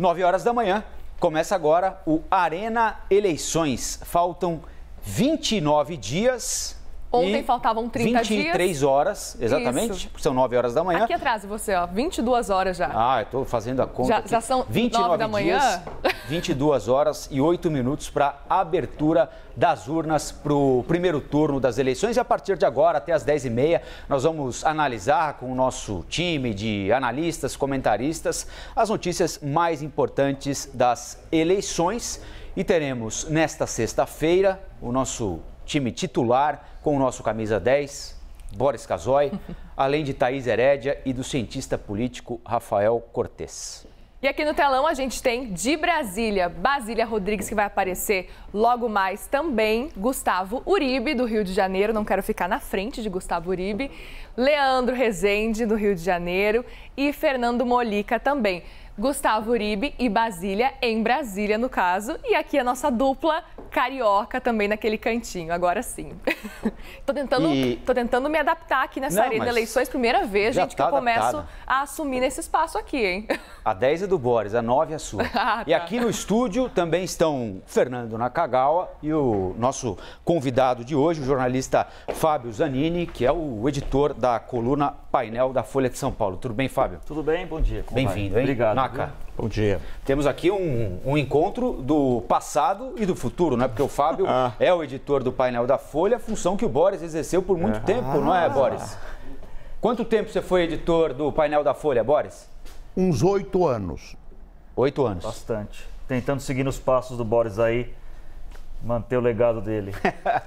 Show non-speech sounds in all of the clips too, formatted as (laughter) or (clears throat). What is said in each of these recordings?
9 horas da manhã, começa agora o Arena Eleições. Faltam 29 dias Ontem e faltavam 30 23 dias. 23 horas, exatamente, Isso. são 9 horas da manhã. Aqui atrás você, ó, 22 horas já. Ah, eu estou fazendo a conta. Já, já são 29 9 da manhã. dias, 22 horas e 8 minutos para abertura das urnas para o primeiro turno das eleições. E a partir de agora, até as 10h30, nós vamos analisar com o nosso time de analistas, comentaristas, as notícias mais importantes das eleições. E teremos nesta sexta-feira o nosso time titular com o nosso camisa 10, Boris Casoy, (laughs) além de Thaís Herédia e do cientista político Rafael Cortes. E aqui no telão a gente tem de Brasília, Basília Rodrigues, que vai aparecer logo mais também. Gustavo Uribe, do Rio de Janeiro, não quero ficar na frente de Gustavo Uribe. Leandro Rezende, do Rio de Janeiro. E Fernando Molica também. Gustavo Uribe e Basília, em Brasília, no caso. E aqui a nossa dupla carioca também naquele cantinho, agora sim. (laughs) tô, tentando, e... tô tentando me adaptar aqui nessa Não, arena de eleições, primeira vez, gente, tá que eu adaptada. começo a assumir nesse espaço aqui, hein? (laughs) A 10 é do Boris, a 9 é a sua. (laughs) ah, tá. E aqui no estúdio também estão Fernando Nakagawa e o nosso convidado de hoje, o jornalista Fábio Zanini, que é o editor da coluna Painel da Folha de São Paulo. Tudo bem, Fábio? Tudo bem, bom dia. Bem-vindo, hein? Obrigado. Naka. Viu? Bom dia. Temos aqui um, um, encontro do passado e do futuro, não é? Porque o Fábio ah. é o editor do painel da Folha, função que o Boris exerceu por muito é. tempo, não é, ah. Boris? Quanto tempo você foi editor do painel da Folha, Boris? Uns oito anos. Oito anos. Bastante. Tentando seguir nos passos do Boris aí manter o legado dele.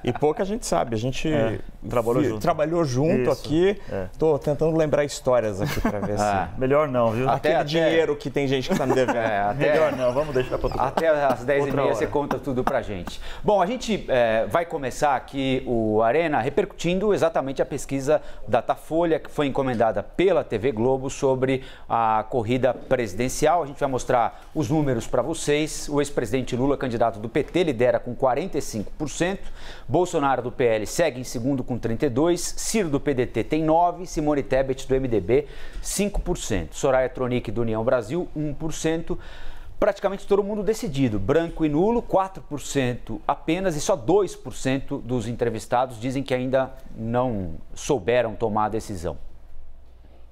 E pouca gente sabe, a gente é, trabalhou, vi, junto. trabalhou junto, Isso, aqui. Estou é. tentando lembrar histórias aqui para ver (laughs) ah, se... Melhor não, viu? Aquele até, dinheiro que tem gente que está me devendo. (laughs) É, até... Melhor não, vamos deixar para Até as 10h30 você conta tudo para gente. Bom, a gente é, vai começar aqui o Arena repercutindo exatamente a pesquisa Datafolha que foi encomendada pela TV Globo sobre a corrida presidencial. A gente vai mostrar os números para vocês. O ex-presidente Lula, candidato do PT, lidera com 45%. Bolsonaro do PL segue em segundo com 32%. Ciro do PDT tem 9%. Simone Tebet do MDB 5%. Soraya Tronic do União Brasil 1% praticamente todo mundo decidido, branco e nulo, 4% apenas e só 2% dos entrevistados dizem que ainda não souberam tomar a decisão.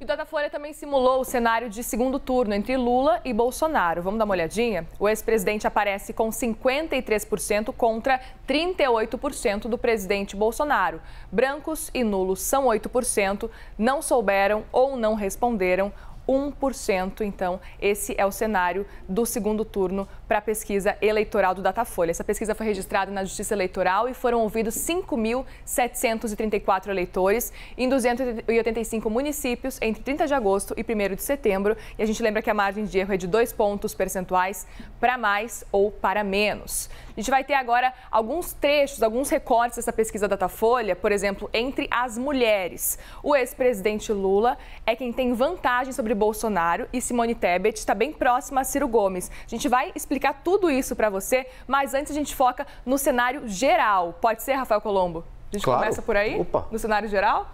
E Datafolha também simulou o cenário de segundo turno entre Lula e Bolsonaro. Vamos dar uma olhadinha? O ex-presidente aparece com 53% contra 38% do presidente Bolsonaro. Brancos e nulos são 8%, não souberam ou não responderam 1%. Então, esse é o cenário do segundo turno para a pesquisa eleitoral do Datafolha. Essa pesquisa foi registrada na Justiça Eleitoral e foram ouvidos 5.734 eleitores em 285 municípios entre 30 de agosto e 1 de setembro. E a gente lembra que a margem de erro é de dois pontos percentuais para mais ou para menos. A gente vai ter agora alguns trechos, alguns recortes dessa pesquisa Datafolha, por exemplo, entre as mulheres. O ex-presidente Lula é quem tem vantagem sobre Bolsonaro e Simone Tebet está bem próxima a Ciro Gomes. A gente vai explicar tudo isso para você, mas antes a gente foca no cenário geral. Pode ser, Rafael Colombo? A gente claro. começa por aí? Opa. No cenário geral?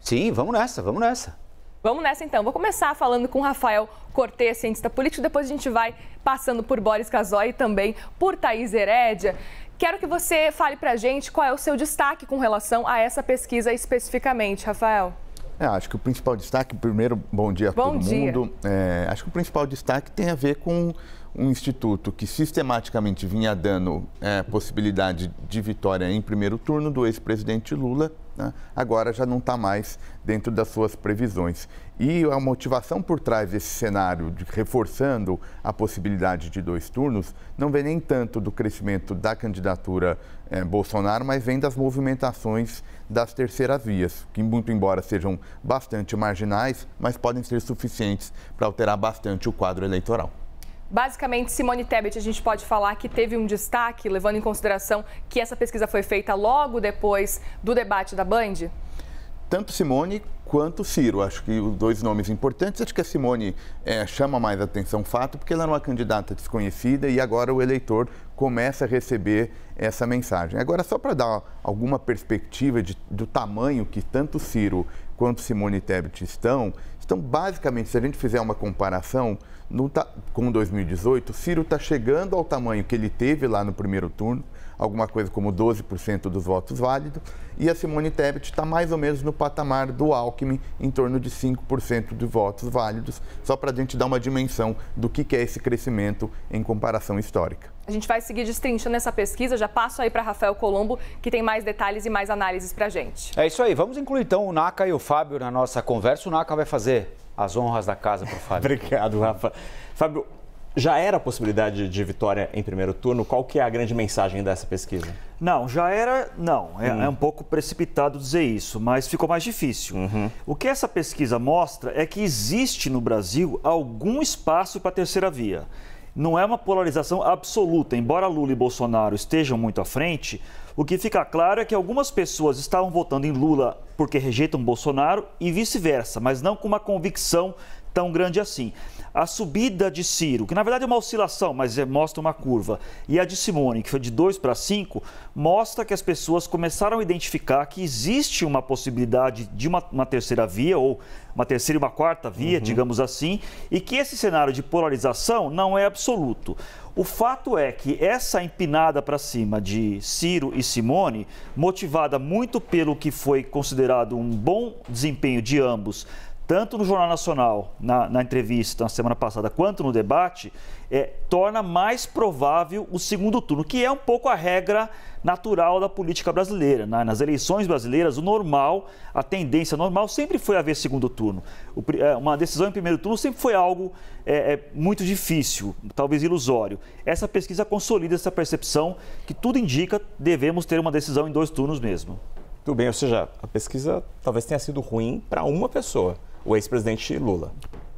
Sim, vamos nessa, vamos nessa. Vamos nessa então. Vou começar falando com Rafael Cortez, cientista político, depois a gente vai passando por Boris Casói e também por Thaís Herédia. Quero que você fale para a gente qual é o seu destaque com relação a essa pesquisa especificamente, Rafael. É, acho que o principal destaque, primeiro, bom dia a bom todo dia. mundo. É, acho que o principal destaque tem a ver com um instituto que sistematicamente vinha dando é, possibilidade de vitória em primeiro turno do ex-presidente Lula, né, agora já não está mais dentro das suas previsões. E a motivação por trás desse cenário, de, reforçando a possibilidade de dois turnos, não vem nem tanto do crescimento da candidatura é, Bolsonaro, mas vem das movimentações das terceiras vias, que, muito embora sejam bastante marginais, mas podem ser suficientes para alterar bastante o quadro eleitoral. Basicamente, Simone Tebet, a gente pode falar que teve um destaque, levando em consideração que essa pesquisa foi feita logo depois do debate da Band? Tanto Simone quanto Ciro. Acho que os dois nomes importantes. Acho que a Simone é, chama mais atenção, fato, porque ela era uma candidata desconhecida e agora o eleitor começa a receber essa mensagem. Agora, só para dar alguma perspectiva de, do tamanho que tanto Ciro quanto Simone Tebet estão, estão basicamente, se a gente fizer uma comparação, Tá, com 2018, Ciro está chegando ao tamanho que ele teve lá no primeiro turno, alguma coisa como 12% dos votos válidos, e a Simone Tebet está mais ou menos no patamar do Alckmin, em torno de 5% de votos válidos, só para a gente dar uma dimensão do que, que é esse crescimento em comparação histórica. A gente vai seguir destrinchando essa pesquisa. Já passo aí para Rafael Colombo, que tem mais detalhes e mais análises para a gente. É isso aí. Vamos incluir então o Naka e o Fábio na nossa conversa. O Naka vai fazer as honras da casa para o Fábio. (laughs) Obrigado, Rafa. Fábio, já era a possibilidade de vitória em primeiro turno? Qual que é a grande mensagem dessa pesquisa? Não, já era, não. É, hum. é um pouco precipitado dizer isso, mas ficou mais difícil. Uhum. O que essa pesquisa mostra é que existe no Brasil algum espaço para a terceira via não é uma polarização absoluta. Embora Lula e Bolsonaro estejam muito à frente, o que fica claro é que algumas pessoas estavam votando em Lula porque rejeitam Bolsonaro e vice-versa, mas não com uma convicção tão grande assim. A subida de Ciro, que na verdade é uma oscilação, mas é, mostra uma curva, e a de Simone, que foi de 2 para 5, mostra que as pessoas começaram a identificar que existe uma possibilidade de uma, uma terceira via, ou uma terceira e uma quarta via, uhum. digamos assim, e que esse cenário de polarização não é absoluto. O fato é que essa empinada para cima de Ciro e Simone, motivada muito pelo que foi considerado um bom desempenho de ambos tanto no Jornal Nacional, na, na, entrevista na semana passada, quanto no debate, é, torna mais provável o segundo turno, que é um pouco a regra natural da política brasileira. Né? Nas eleições brasileiras, o normal, a tendência normal sempre foi haver segundo turno. O, é, uma decisão em primeiro turno sempre foi algo é, é, muito difícil, talvez ilusório. Essa pesquisa consolida essa percepção que tudo indica devemos ter uma decisão em dois turnos mesmo. Tudo bem, ou seja, a pesquisa talvez tenha sido ruim para uma pessoa o ex-presidente Lula.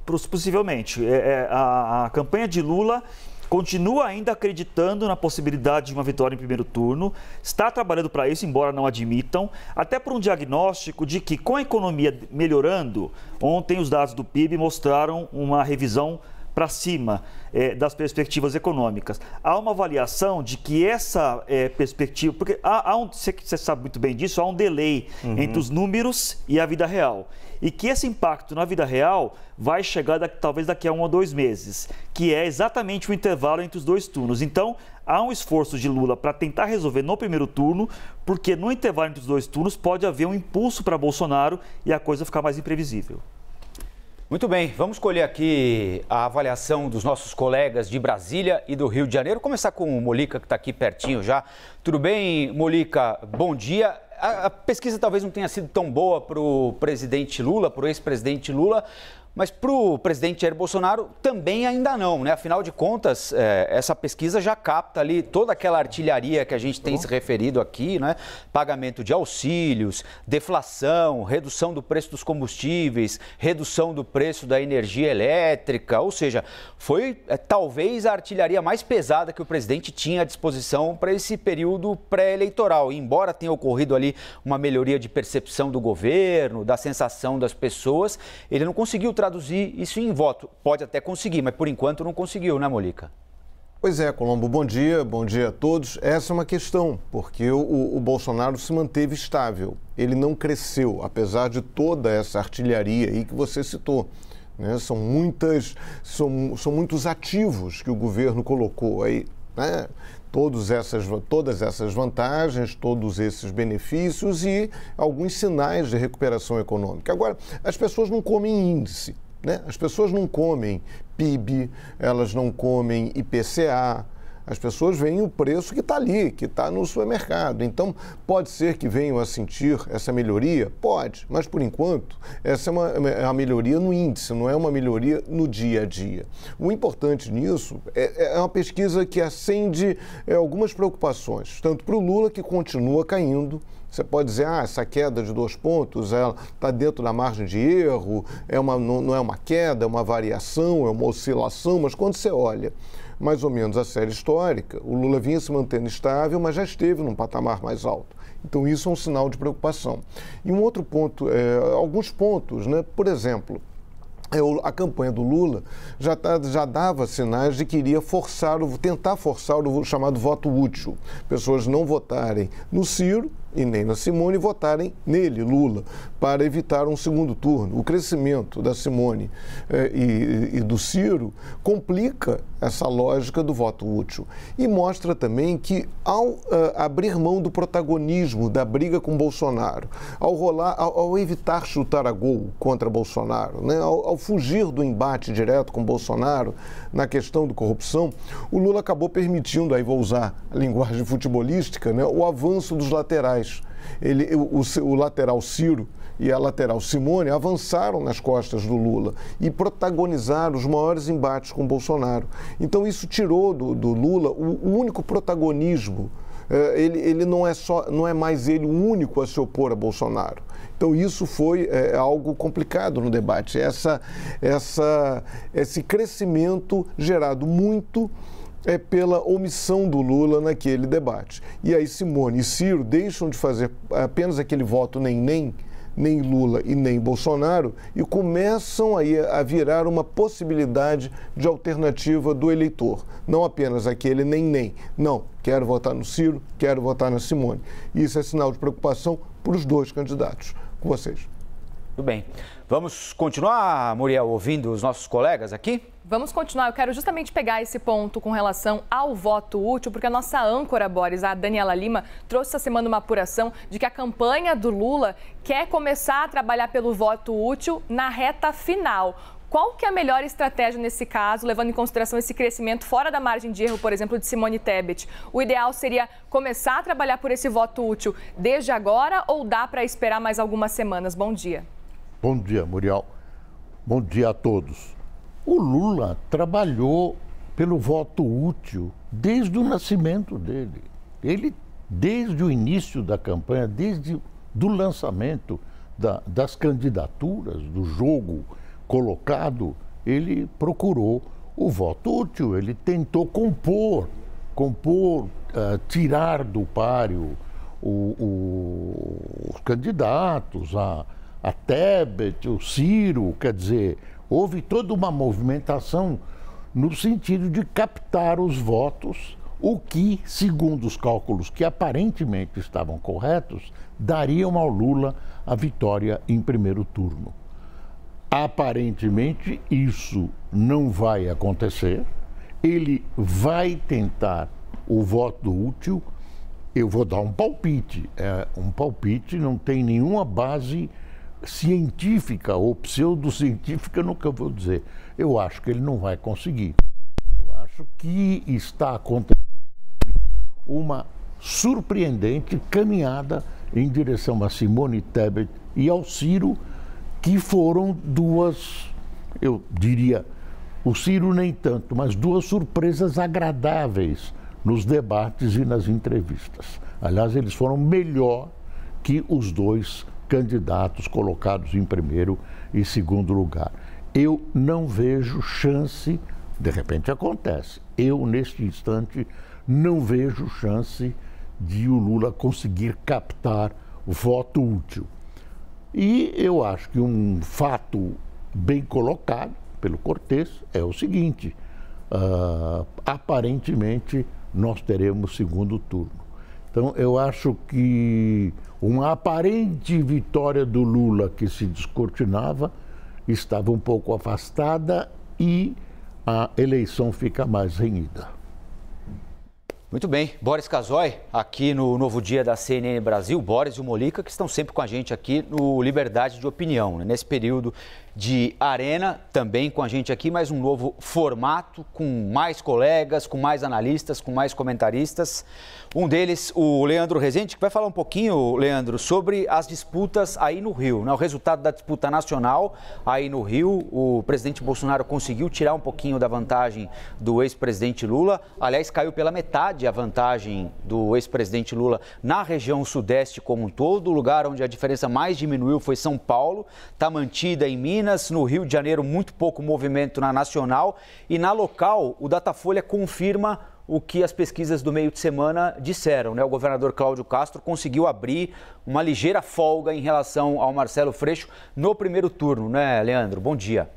Possivelmente. É, é, a, a campanha de Lula continua ainda acreditando na possibilidade de uma vitória em primeiro turno, está trabalhando para isso, embora não admitam, até por um diagnóstico de que, com a economia melhorando, ontem os dados do PIB mostraram uma revisão para cima é, das perspectivas econômicas. Há uma avaliação de que essa é, perspectiva, porque há, há um, você, você, sabe muito bem disso, há um delay uhum. entre os números e a vida real e que esse impacto na vida real vai chegar daqui, talvez daqui a um ou dois meses, que é exatamente o intervalo entre os dois turnos. Então, há um esforço de Lula para tentar resolver no primeiro turno, porque no intervalo entre os dois turnos pode haver um impulso para Bolsonaro e a coisa ficar mais imprevisível. Muito bem, vamos colher aqui a avaliação dos nossos colegas de Brasília e do Rio de Janeiro. Começar com o Molica, que está aqui pertinho já. Tudo bem, Molica? Bom dia a, pesquisa talvez não tenha sido tão boa para o presidente Lula, para o ex-presidente Lula, mas para o presidente Jair Bolsonaro também ainda não, né? Afinal de contas, é, essa pesquisa já capta ali toda aquela artilharia que a gente tem se referido aqui, né? Pagamento de auxílios, deflação, redução do preço dos combustíveis, redução do preço da energia elétrica, ou seja, foi é, talvez a artilharia mais pesada que o presidente tinha à disposição para esse período pré-eleitoral. Embora tenha ocorrido ali uma melhoria de percepção do governo, da sensação das pessoas, ele não conseguiu traduzir isso em voto. Pode até conseguir, mas por enquanto não conseguiu, né, Molica? Pois é, Colombo, bom dia, bom dia a todos. Essa é uma questão, porque o, o Bolsonaro se manteve estável. Ele não cresceu, apesar de toda essa artilharia aí que você citou. Né? São, muitas, são, são muitos ativos que o governo colocou aí. Né? todos essas, todas essas vantagens, todos esses benefícios e alguns sinais de recuperação econômica. Agora, as pessoas não comem índice, né? as pessoas não comem PIB, elas não comem IPCA, as pessoas veem o preço que está ali, que está no supermercado. Então, pode ser que venham a sentir essa melhoria? Pode, mas por enquanto, essa é uma, é uma é melhoria no índice, não é uma melhoria no dia a dia. O importante nisso é, é, é uma pesquisa que acende é, algumas preocupações, tanto para o Lula, que continua caindo, você pode dizer, ah, essa queda de dois pontos está dentro da margem de erro, é uma, não, não é uma queda, é uma variação, é uma oscilação, mas quando você olha mais ou menos a série histórica, o Lula vinha se mantendo estável, mas já esteve num patamar mais alto. Então, isso é um sinal de preocupação. E um outro ponto, é, alguns pontos, né? por exemplo, é, a campanha do Lula já, tá, já dava sinais de que iria forçar, tentar forçar o chamado voto útil. Pessoas não votarem no Ciro e nem na Simone votarem nele, Lula, para evitar um segundo turno. O crescimento da Simone eh, e, e, do Ciro complica essa lógica do voto útil e mostra também que, ao uh, abrir mão do protagonismo da briga com Bolsonaro, ao, rolar, ao, ao evitar chutar a gol contra Bolsonaro, né, ao, ao fugir do embate direto com Bolsonaro na questão de corrupção, o Lula acabou permitindo, aí vou usar a linguagem futebolística, né, o avanço dos laterais laterais. Ele, o, o, lateral Ciro e a lateral Simone avançaram nas costas do Lula e protagonizaram os maiores embates com Bolsonaro. Então isso tirou do, do Lula o, o único protagonismo é, ele, ele, não é só não é mais ele o único a se opor a Bolsonaro. Então isso foi é, algo complicado no debate. Essa, essa, esse crescimento gerado muito é pela omissão do Lula naquele debate. E aí Simone e Ciro deixam de fazer apenas aquele voto nem nem nem Lula e nem Bolsonaro e começam aí a virar uma possibilidade de alternativa do eleitor. Não apenas aquele nem nem. Não, quero votar no Ciro, quero votar na Simone. Isso é sinal de preocupação para os dois candidatos. Com vocês. Tudo bem. Vamos continuar, Muriel, ouvindo os nossos colegas aqui? Vamos continuar. Eu quero justamente pegar esse ponto com relação ao voto útil, porque a nossa âncora, Boris, a Daniela Lima, trouxe essa semana uma apuração de que a campanha do Lula quer começar a trabalhar pelo voto útil na reta final. Qual que é a melhor estratégia nesse caso, levando em consideração esse crescimento fora da margem de erro, por exemplo, de Simone Tebet? O ideal seria começar a trabalhar por esse voto útil desde agora ou dá para esperar mais algumas semanas? Bom dia. Bom dia, Muriel. Bom dia a todos. O Lula trabalhou pelo voto útil desde o nascimento dele. Ele, desde o início da campanha, desde do lançamento da, das candidaturas, do jogo colocado, ele procurou o voto útil, ele tentou compor, compor, uh, tirar do páreo o, o, os candidatos, a, a Tebet, o Ciro, quer dizer, houve toda uma movimentação no sentido de captar os votos, o que, segundo os cálculos que aparentemente estavam corretos, dariam ao Lula a vitória em primeiro turno. Aparentemente, isso não vai acontecer. Ele vai tentar o voto útil. Eu vou dar um palpite. É, um palpite não tem nenhuma base científica ou pseudocientífica, nunca vou dizer. Eu acho que ele não vai conseguir. Eu acho que está acontecendo uma surpreendente caminhada em direção a Simone Tebet e ao Ciro, que foram duas, eu diria, o Ciro nem tanto, mas duas surpresas agradáveis nos debates e nas entrevistas. Aliás, eles foram melhor que os dois candidatos colocados em primeiro e segundo lugar. Eu não vejo chance, de repente acontece, eu neste instante não vejo chance de o Lula conseguir captar voto útil. E eu acho que um fato bem colocado pelo Cortes é o seguinte: uh, aparentemente nós teremos segundo turno. Então, eu acho que uma aparente vitória do Lula que se descortinava estava um pouco afastada e a eleição fica mais renhida. Muito bem, Boris Casoy, aqui no Novo Dia da CNN Brasil, Boris e o Molica, que estão sempre com a gente aqui no Liberdade de Opinião, né? nesse período de arena, também com a gente aqui, mais um novo formato, com mais colegas, com mais analistas, com mais comentaristas. Um deles, o Leandro Rezende, que vai falar um pouquinho, Leandro, sobre as disputas aí no Rio, né? o resultado da disputa nacional aí no Rio. O presidente Bolsonaro conseguiu tirar um pouquinho da vantagem do ex-presidente Lula, aliás, caiu pela metade de a vantagem do ex-presidente Lula na região sudeste como um todo. O lugar onde a diferença mais diminuiu foi São Paulo, está mantida em Minas, no Rio de Janeiro, muito pouco movimento na nacional. E na local, o Datafolha confirma o que as pesquisas do meio de semana disseram. Né? O governador Cláudio Castro conseguiu abrir uma ligeira folga em relação ao Marcelo Freixo no primeiro turno, né, Leandro? Bom dia.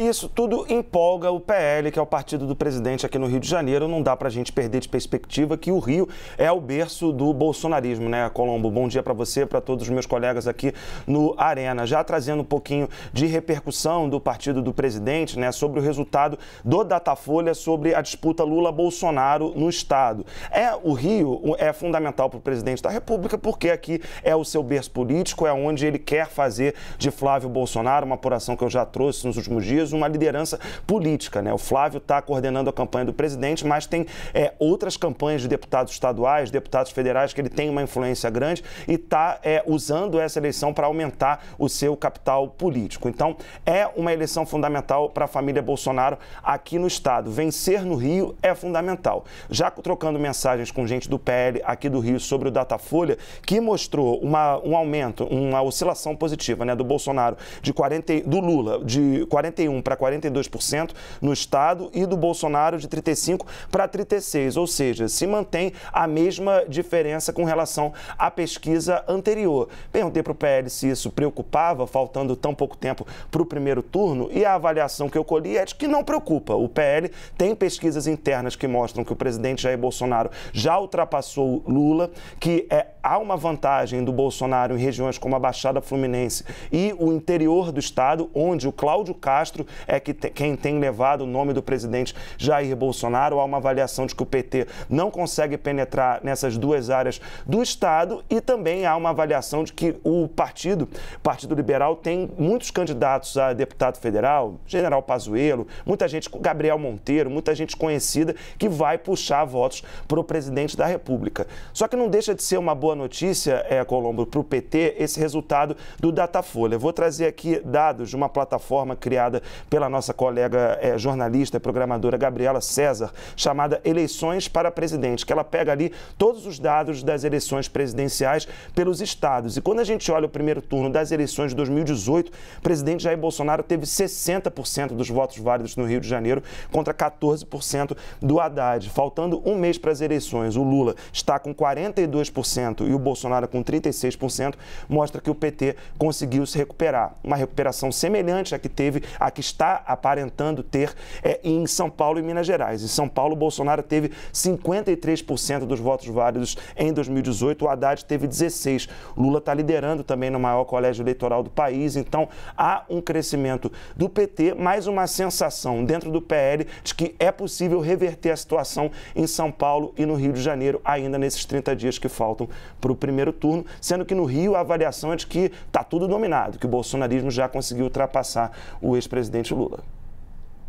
Isso tudo empolga o PL, que é o partido do presidente aqui no Rio de Janeiro. Não dá para a gente perder de perspectiva que o Rio é o berço do bolsonarismo, né, Colombo? Bom dia para você, para todos os meus colegas aqui no Arena. Já trazendo um pouquinho de repercussão do partido do presidente, né, sobre o resultado do Datafolha sobre a disputa Lula-Bolsonaro no Estado. É o Rio é fundamental para o presidente da República, porque aqui é o seu berço político, é onde ele quer fazer de Flávio Bolsonaro, uma apuração que eu já trouxe nos últimos dias, uma liderança política. Né? O Flávio está coordenando a campanha do presidente, mas tem é, outras campanhas de deputados estaduais, deputados federais, que ele tem uma influência grande e está é, usando essa eleição para aumentar o seu capital político. Então, é uma eleição fundamental para a família Bolsonaro aqui no Estado. Vencer no Rio é fundamental. Já trocando mensagens com gente do PL aqui do Rio sobre o Datafolha, que mostrou uma, um aumento, uma oscilação positiva né, do Bolsonaro, de 40, do Lula, de 41 para 42% no estado e do Bolsonaro de 35 para 36, ou seja, se mantém a mesma diferença com relação à pesquisa anterior. Perguntei para o PL se isso preocupava, faltando tão pouco tempo para o primeiro turno, e a avaliação que eu colhi é de que não preocupa. O PL tem pesquisas internas que mostram que o presidente Jair Bolsonaro já ultrapassou Lula, que é, há uma vantagem do Bolsonaro em regiões como a Baixada Fluminense e o interior do estado, onde o Cláudio Castro é que te, quem tem levado o nome do presidente Jair Bolsonaro. Há uma avaliação de que o PT não consegue penetrar nessas duas áreas do Estado e também há uma avaliação de que o partido, Partido Liberal, tem muitos candidatos a deputado federal, General Pazuello, muita gente, Gabriel Monteiro, muita gente conhecida que vai puxar votos para o presidente da República. Só que não deixa de ser uma boa notícia, é, Colombo, para o PT esse resultado do Datafolha. vou trazer aqui dados de uma plataforma criada pela nossa colega é, jornalista e programadora Gabriela César, chamada Eleições para Presidente, que ela pega ali todos os dados das eleições presidenciais pelos estados. E quando a gente olha o primeiro turno das eleições de 2018, o presidente Jair Bolsonaro teve 60% dos votos válidos no Rio de Janeiro contra 14% do Haddad. Faltando um mês para as eleições, o Lula está com 42% e o Bolsonaro com 36%, mostra que o PT conseguiu se recuperar. Uma recuperação semelhante à que teve aqui que está aparentando ter é, em São Paulo e Minas Gerais. Em São Paulo, Bolsonaro teve 53% dos votos válidos em 2018, o Haddad teve 16%. Lula está liderando também no maior colégio eleitoral do país, então há um crescimento do PT, mais uma sensação dentro do PL de que é possível reverter a situação em São Paulo e no Rio de Janeiro ainda nesses 30 dias que faltam para o primeiro turno, sendo que no Rio a avaliação é de que está tudo dominado, que o bolsonarismo já conseguiu ultrapassar o ex-presidente presidente Lula.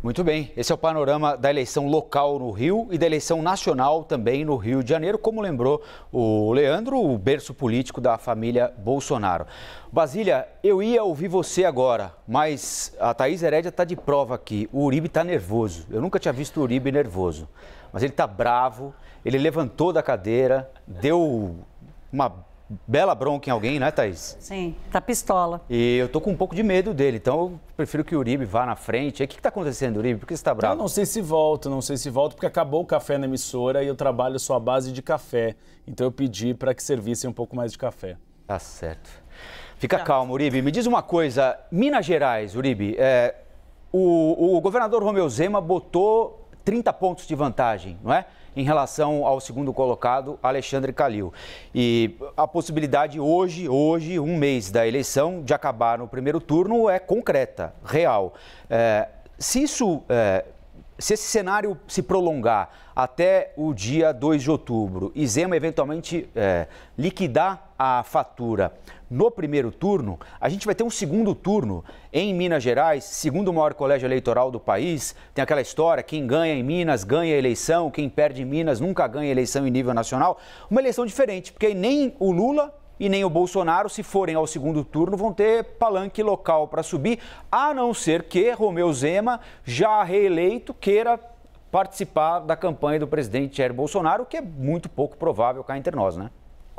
Muito bem, esse é o panorama da eleição local no Rio e da eleição nacional também no Rio de Janeiro, como lembrou o Leandro, o berço político da família Bolsonaro. Basília, eu ia ouvir você agora, mas a Thaís Herédia está de prova aqui. O Uribe está nervoso. Eu nunca tinha visto o Uribe nervoso, mas ele está bravo, ele levantou da cadeira, deu uma bela bronca em alguém, né, Thaís? Sim, tá pistola. E eu tô com um pouco de medo dele, então eu prefiro que o Uribe vá na frente. o que, que tá acontecendo, Uribe? Por que você tá bravo? Eu não sei se volta, não sei se volta, porque acabou o café na emissora e eu trabalho só a base de café. Então eu pedi para que servissem um pouco mais de café. Tá certo. Fica tá. calmo, Uribe. Me diz uma coisa, Minas Gerais, Uribe, é, o, o governador Romeu Zema botou 30 pontos de vantagem, não é? em relação ao segundo colocado, Alexandre Calil. E a possibilidade hoje, hoje, um mês da eleição, de acabar no primeiro turno é concreta, real. É, se isso é, se esse cenário se prolongar até o dia 2 de outubro e Zema eventualmente é, liquidar a fatura no primeiro turno, a gente vai ter um segundo turno em Minas Gerais, segundo o maior colégio eleitoral do país. Tem aquela história: quem ganha em Minas ganha a eleição, quem perde em Minas nunca ganha a eleição em nível nacional. Uma eleição diferente, porque nem o Lula e nem o Bolsonaro, se forem ao segundo turno, vão ter palanque local para subir, a não ser que Romeu Zema, já reeleito, queira participar da campanha do presidente Jair Bolsonaro, o que é muito pouco provável cá entre nós, né?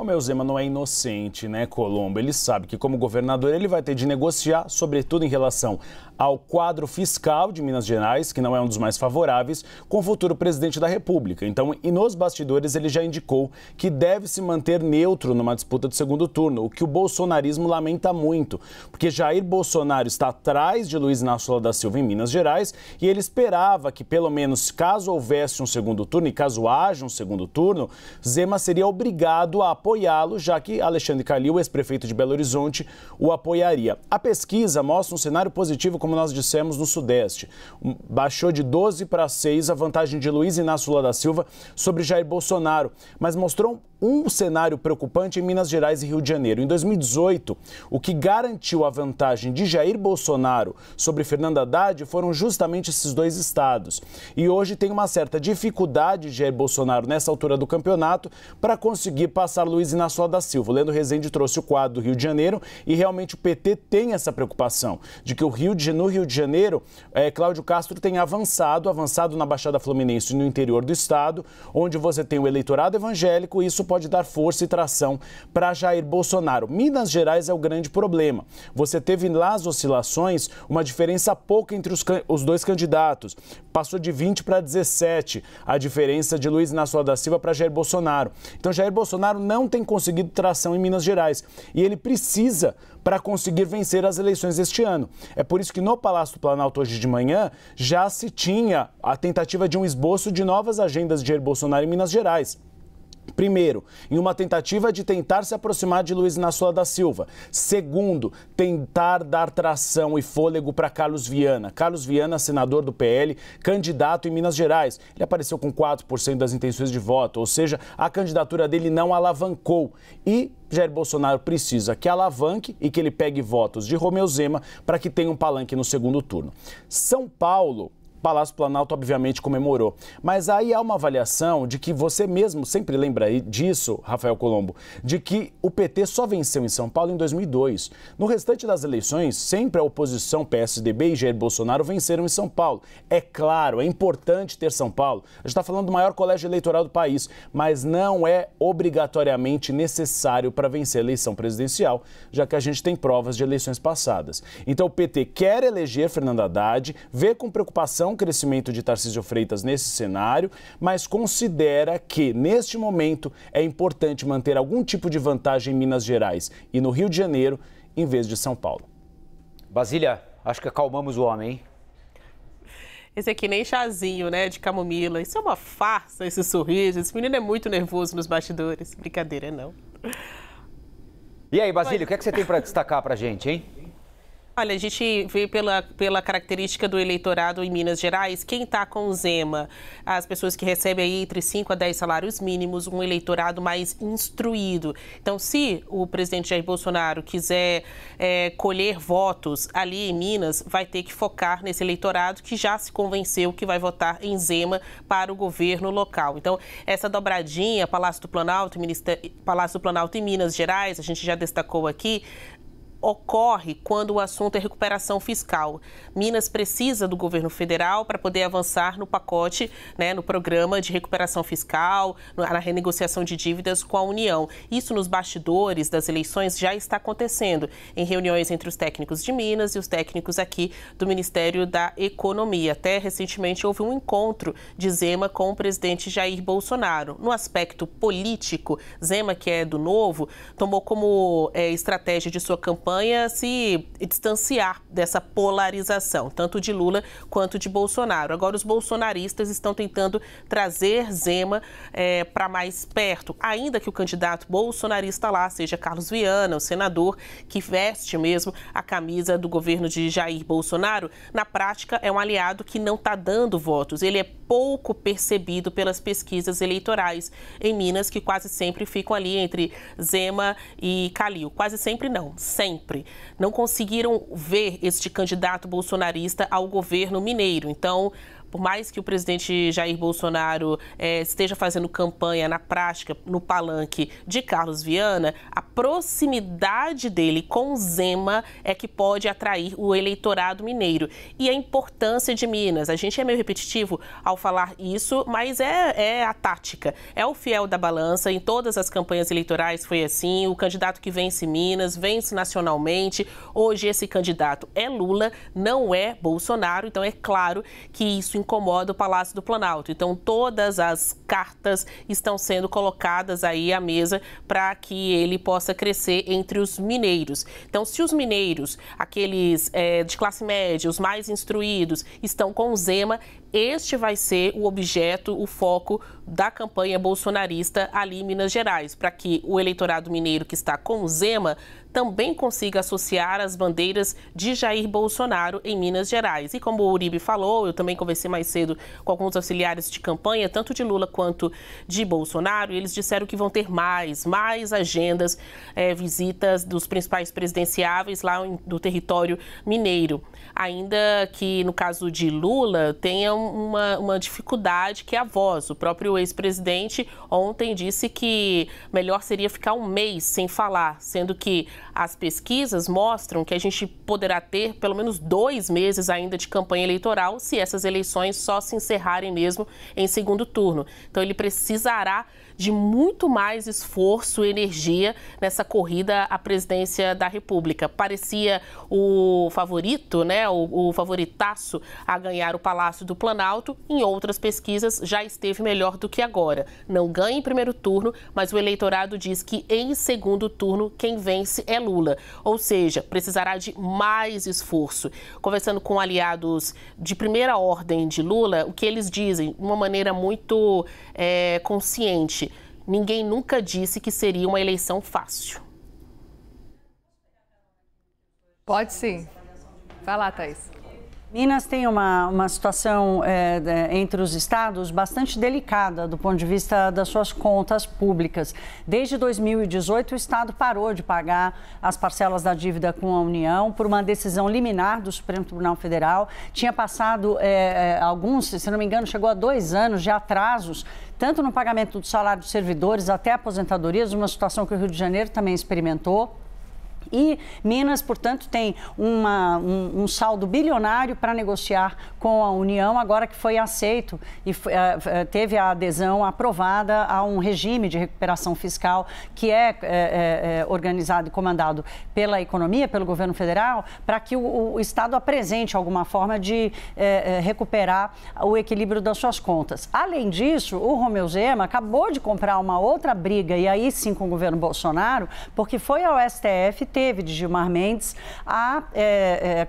Romeu Zema não é inocente, né, Colombo? Ele sabe que, como governador, ele vai ter de negociar, sobretudo em relação ao quadro fiscal de Minas Gerais, que não é um dos mais favoráveis, com o futuro presidente da República. Então, e nos bastidores, ele já indicou que deve se manter neutro numa disputa de segundo turno, o que o bolsonarismo lamenta muito, porque Jair Bolsonaro está atrás de Luiz Inácio Lula da Silva em Minas Gerais e ele esperava que, pelo menos caso houvesse um segundo turno e caso haja um segundo turno, Zema seria obrigado a apoiar apoiá-lo, já que Alexandre Calil, ex-prefeito de Belo Horizonte, o apoiaria. A pesquisa mostra um cenário positivo, como nós dissemos, no Sudeste. Baixou de 12 para 6 a vantagem de Luiz Inácio Lula da Silva sobre Jair Bolsonaro, mas mostrou um cenário preocupante em Minas Gerais e Rio de Janeiro. Em 2018, o que garantiu a vantagem de Jair Bolsonaro sobre Fernando Haddad foram justamente esses dois estados. E hoje tem uma certa dificuldade de Jair Bolsonaro nessa altura do campeonato para conseguir passar Luiz Inácio da Silva. Lendo Rezende trouxe o quadro do Rio de Janeiro e realmente o PT tem essa preocupação de que o Rio de, no Rio de Janeiro, é, Cláudio Castro tem avançado, avançado na Baixada Fluminense e no interior do estado, onde você tem o eleitorado evangélico e isso pode dar força e tração para Jair Bolsonaro. Minas Gerais é o grande problema. Você teve lá as oscilações uma diferença pouca entre os, os dois candidatos. Passou de 20 para 17 a diferença de Luiz Inácio da Silva para Jair Bolsonaro. Então Jair Bolsonaro não não tem conseguido tração em Minas Gerais e ele precisa para conseguir vencer as eleições este ano. É por isso que no Palácio do Planalto hoje de manhã já se tinha a tentativa de um esboço de novas agendas de Jair Bolsonaro em Minas Gerais. Primeiro, em uma tentativa de tentar se aproximar de Luiz Inácio da Silva. Segundo, tentar dar tração e fôlego para Carlos Viana. Carlos Viana, senador do PL, candidato em Minas Gerais. Ele apareceu com 4% das intenções de voto, ou seja, a candidatura dele não alavancou. E Jair Bolsonaro precisa que alavanque e que ele pegue votos de Romeu Zema para que tenha um palanque no segundo turno. São Paulo Palácio Planalto, obviamente, comemorou. Mas aí há uma avaliação de que você mesmo sempre lembra disso, Rafael Colombo, de que o PT só venceu em São Paulo em 2002. No restante das eleições, sempre a oposição PSDB e Jair Bolsonaro venceram em São Paulo. É claro, é importante ter São Paulo. A gente está falando do maior colégio eleitoral do país, mas não é obrigatoriamente necessário para vencer a eleição presidencial, já que a gente tem provas de eleições passadas. Então o PT quer eleger Fernando Haddad, vê com preocupação um crescimento de Tarcísio Freitas nesse cenário, mas considera que, neste momento, é importante manter algum tipo de vantagem em Minas Gerais e no Rio de Janeiro, em vez de São Paulo. Basília, acho que acalmamos o homem, hein? Esse aqui nem chazinho, né? De camomila. Isso é uma farsa, esse sorriso. Esse menino é muito nervoso nos bastidores. Brincadeira, não. E aí, Basílio, o Mas... que, é que você tem para destacar para gente, hein? Olha, a gente vê pela, pela característica do eleitorado em Minas Gerais, quem está com o Zema, as pessoas que recebem aí entre 5 a 10 salários mínimos, um eleitorado mais instruído. Então, se o presidente Jair Bolsonaro quiser é, colher votos ali em Minas, vai ter que focar nesse eleitorado que já se convenceu que vai votar em Zema para o governo local. Então, essa dobradinha, Palácio do Planalto, Palácio do Planalto e Minas Gerais, a gente já destacou aqui, ocorre quando o assunto é recuperação fiscal. Minas precisa do governo federal para poder avançar no pacote, né, no programa de recuperação fiscal, na renegociação de dívidas com a União. Isso nos bastidores das eleições já está acontecendo, em reuniões entre os técnicos de Minas e os técnicos aqui do Ministério da Economia. Até recentemente houve um encontro de Zema com o presidente Jair Bolsonaro. No aspecto político, Zema, que é do Novo, tomou como é, estratégia de sua campanha campanha se distanciar dessa polarização, tanto de Lula quanto de Bolsonaro. Agora, os bolsonaristas estão tentando trazer Zema é, eh, para mais perto, ainda que o candidato bolsonarista lá seja Carlos Viana, o senador, que veste mesmo a camisa do governo de Jair Bolsonaro, na prática é um aliado que não está dando votos. Ele é pouco percebido pelas pesquisas eleitorais em Minas, que quase sempre ficam ali entre Zema e Calil. Quase sempre não, sempre sempre não conseguiram ver este candidato bolsonarista ao governo mineiro. Então, por mais que o presidente Jair Bolsonaro é, esteja fazendo campanha na prática, no palanque de Carlos Viana, a proximidade dele com Zema é que pode atrair o eleitorado mineiro. E a importância de Minas. A gente é meio repetitivo ao falar isso, mas é, é a tática. É o fiel da balança. Em todas as campanhas eleitorais foi assim. O candidato que vence Minas vence nacionalmente. Hoje esse candidato é Lula, não é Bolsonaro. Então é claro que isso incomoda o Palácio do Planalto. Então, todas as cartas estão sendo colocadas aí à mesa para que ele possa crescer entre os mineiros. Então, se os mineiros, aqueles é, de classe média, os mais instruídos, estão com Zema, este vai ser o objeto, o foco da campanha bolsonarista ali em Minas Gerais, para que o eleitorado mineiro que está com o Zema também consiga associar as bandeiras de Jair Bolsonaro em Minas Gerais. E como o Uribe falou, eu também conversei mais cedo com alguns auxiliares de campanha, tanto de Lula quanto de Bolsonaro, e eles disseram que vão ter mais, mais agendas, é, visitas dos principais presidenciáveis lá do território mineiro. Ainda que no caso de Lula tenham uma, uma dificuldade que é a voz. O próprio ex-presidente ontem disse que melhor seria ficar um mês sem falar, sendo que as pesquisas mostram que a gente poderá ter pelo menos dois meses ainda de campanha eleitoral se essas eleições só se encerrarem mesmo em segundo turno. Então ele precisará de muito mais esforço e energia nessa corrida à presidência da República. Parecia o favorito, né, o, o favoritaço a ganhar o Palácio do Planalto, em outras pesquisas já esteve melhor do que agora. Não ganha em primeiro turno, mas o eleitorado diz que em segundo turno quem vence é Lula. Ou seja, precisará de mais esforço. Conversando com aliados de primeira ordem de Lula, o que eles dizem, de uma maneira muito é, consciente, ninguém nunca disse que seria uma eleição fácil. Pode sim. Vai lá, Thaís. Minas tem uma, uma situação é, entre os estados bastante delicada do ponto de vista das suas contas públicas. Desde 2018, o estado parou de pagar as parcelas da dívida com a União por uma decisão liminar do Supremo Tribunal Federal. Tinha passado é, é alguns, se não me engano, chegou a dois anos de atrasos tanto no pagamento do salário dos servidores até aposentadorias, uma situação que o Rio de Janeiro também experimentou. E Minas, portanto, tem uma, um, um, saldo bilionário para negociar com a União, agora que foi aceito e uh, teve a adesão aprovada a um regime de recuperação fiscal que é, é, é organizado e comandado pela economia, pelo governo federal, para que o, o, Estado apresente alguma forma de é, recuperar o equilíbrio das suas contas. Além disso, o Romeu Zema acabou de comprar uma outra briga, e aí sim com o governo Bolsonaro, porque foi ao STF obteve de Gilmar Mendes a, é, é,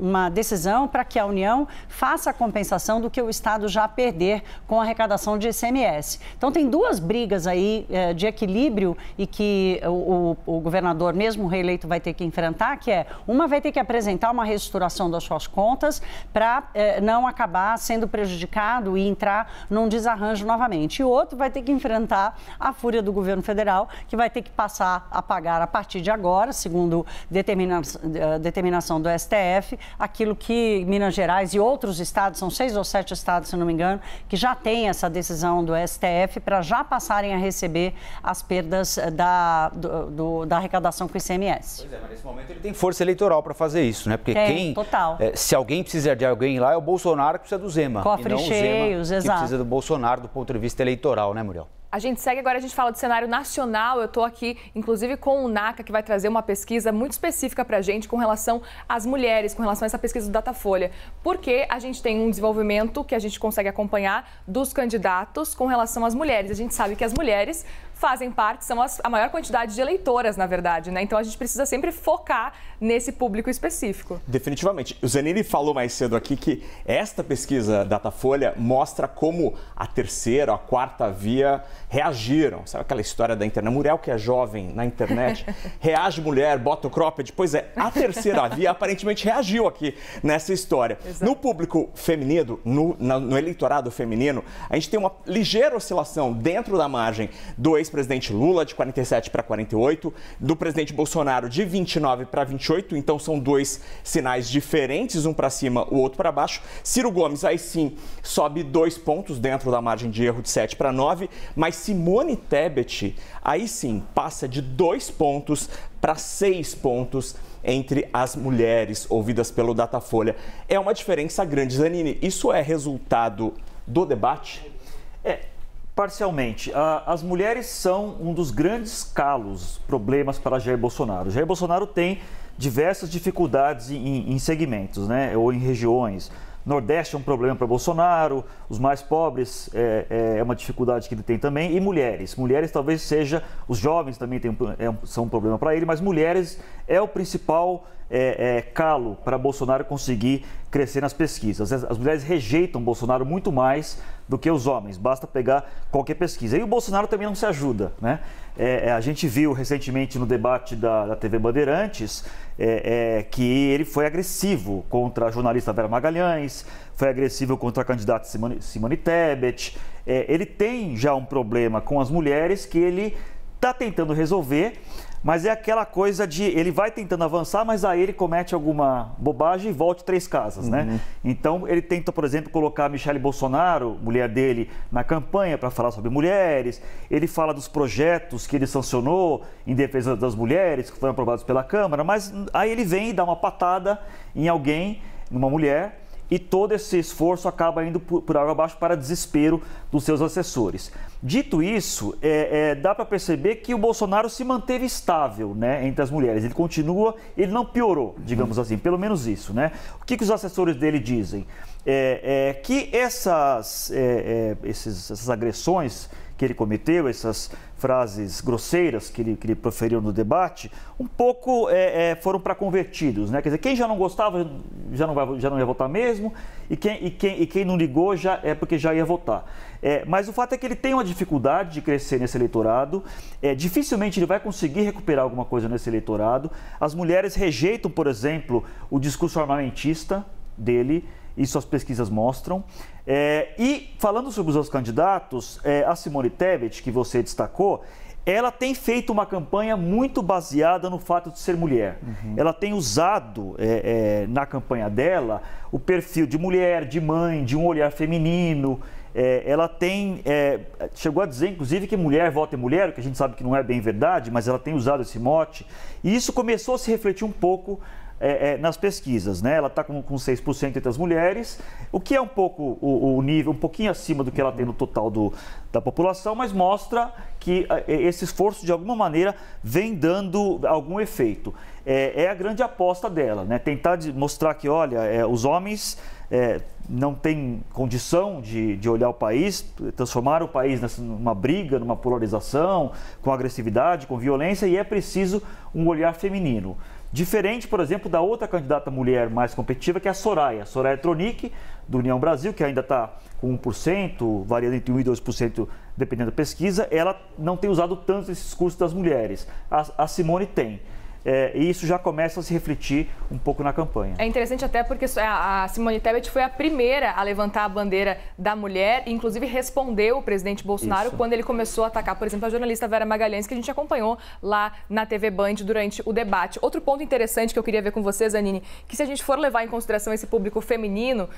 uma decisão para que a União faça a compensação do que o Estado já perder com a arrecadação de ICMS. Então, tem duas brigas aí é, de equilíbrio e que o, o, o governador, mesmo reeleito, vai ter que enfrentar, que é, uma vai ter que apresentar uma reestruturação das suas contas para é, não acabar sendo prejudicado e entrar num desarranjo novamente. E outro vai ter que enfrentar a fúria do governo federal, que vai ter que passar a pagar a partir de agora, segundo determina, eh, determinação do STF, aquilo que Minas Gerais e outros estados, são seis ou sete estados, se não me engano, que já têm essa decisão do STF para já passarem a receber as perdas eh, da, do, do, da arrecadação com o ICMS. Pois é, mas nesse momento ele tem força eleitoral para fazer isso, né? Porque tem, quem. Total. É, se alguém precisa de alguém lá, é o Bolsonaro que precisa do Zema. Cofre e não cheios, o Zema exato. Que precisa do Bolsonaro do ponto de vista eleitoral, né, Muriel? A gente segue agora, a gente fala do cenário nacional. Eu estou aqui, inclusive, com o NACA, que vai trazer uma pesquisa muito específica para a gente com relação às mulheres, com relação a essa pesquisa do Datafolha. Porque a gente tem um desenvolvimento que a gente consegue acompanhar dos candidatos com relação às mulheres. A gente sabe que as mulheres fazem parte, são as, a maior quantidade de eleitoras, na verdade, né? Então a gente precisa sempre focar nesse público específico. Definitivamente. O Zanini falou mais cedo aqui que esta pesquisa Datafolha mostra como a terceira, a quarta via reagiram. Sabe aquela história da internet? Muriel, que é jovem na internet, (laughs) reage mulher, bota o cropped. Pois é, a terceira via aparentemente reagiu aqui nessa história. Exato. No público feminino, no, na, no eleitorado feminino, a gente tem uma ligeira oscilação dentro da margem do ex-presidente Lula, de 47 para 48, do presidente Bolsonaro, de 29 para 28. Então são dois sinais diferentes, um para cima, o outro para baixo. Ciro Gomes, aí sim, sobe dois pontos dentro da margem de erro de 7 para 9, mas Simone Tebet, aí sim, passa de dois pontos para seis pontos entre as mulheres ouvidas pelo Datafolha. É uma diferença grande. Zanini, isso é resultado do debate? É, Parcialmente. Ah, as mulheres são um dos grandes calos, problemas para Jair Bolsonaro. Jair Bolsonaro tem diversas dificuldades em, segmentos, né, ou em regiões. Nordeste é um problema para Bolsonaro, os mais pobres é, é, é, uma dificuldade que ele tem também, e mulheres. Mulheres talvez seja, os jovens também tem, é, são um problema para ele, mas mulheres é o principal é, é calo para Bolsonaro conseguir crescer nas pesquisas. As, as mulheres rejeitam Bolsonaro muito mais do que os homens, basta pegar qualquer pesquisa. E o Bolsonaro também não se ajuda, né? É, é, a gente viu recentemente no debate da, da TV Bandeirantes é, é, que ele foi agressivo contra a jornalista Vera Magalhães, foi agressivo contra a candidata Simone, Simone Tebet. É, ele tem já um problema com as mulheres que ele está tentando resolver mas é aquela coisa de ele vai tentando avançar, mas aí ele comete alguma bobagem e volta três casas, né? uhum. né? Então ele tenta, por exemplo, colocar Michele Bolsonaro, mulher dele, na campanha para falar sobre mulheres. Ele fala dos projetos que ele sancionou em defesa das mulheres, que foram aprovados pela Câmara, mas aí ele vem e dá uma patada em alguém, numa mulher, e todo esse esforço acaba indo por, por água abaixo para desespero dos seus assessores. Dito isso, é, é, dá para perceber que o Bolsonaro se manteve estável né, entre as mulheres. Ele continua, ele não piorou, digamos assim, pelo menos isso. Né? O que, que os assessores dele dizem? É, é que essas, é, é, esses, essas agressões que ele cometeu, essas frases grosseiras que ele, que ele proferiu no debate, um pouco é, é, foram para convertidos, né? Quer dizer, quem já não gostava já não, vai, já não ia votar mesmo, e quem, e, quem, e quem não ligou já é porque já ia votar. É, mas o fato é que ele tem uma dificuldade de crescer nesse eleitorado, é, dificilmente ele vai conseguir recuperar alguma coisa nesse eleitorado. As mulheres rejeitam, por exemplo, o discurso armamentista dele, isso as pesquisas mostram. É, e falando sobre os outros candidatos, é, a Simone Tebet, que você destacou, ela tem feito uma campanha muito baseada no fato de ser mulher. Uhum. Ela tem usado é, é, na campanha dela o perfil de mulher, de mãe, de um olhar feminino. É, ela tem. É, chegou a dizer, inclusive, que mulher vota em mulher, o que a gente sabe que não é bem verdade, mas ela tem usado esse mote. E isso começou a se refletir um pouco é, é, nas pesquisas, né? Ela está com, com 6% entre as mulheres, o que é um pouco o, o, nível, um pouquinho acima do que ela tem no total do, da população, mas mostra que é, é, esse esforço, de alguma maneira, vem dando algum efeito. É, é a grande aposta dela, né? Tentar de mostrar que, olha, é, os homens não têm condição de, de olhar o país, transformar o país nessa, numa briga, numa polarização, com agressividade, com violência, e é preciso um olhar feminino. Diferente, por exemplo, da outra candidata mulher mais competitiva, que é a Soraya. Soraya Tronic, do União Brasil, que ainda está com 1%, variando entre 1% e 2%, dependendo da pesquisa. Ela não tem usado tanto esses cursos das mulheres. A, a Simone tem é, e isso já começa a se refletir um pouco na campanha. É interessante até porque é, a Simone Tebet foi a primeira a levantar a bandeira da mulher inclusive respondeu o presidente Bolsonaro isso. quando ele começou a atacar, por exemplo, a jornalista Vera Magalhães, que a gente acompanhou lá na TV Band durante o debate. Outro ponto interessante que eu queria ver com vocês, Anine, que se a gente for levar em consideração esse público feminino,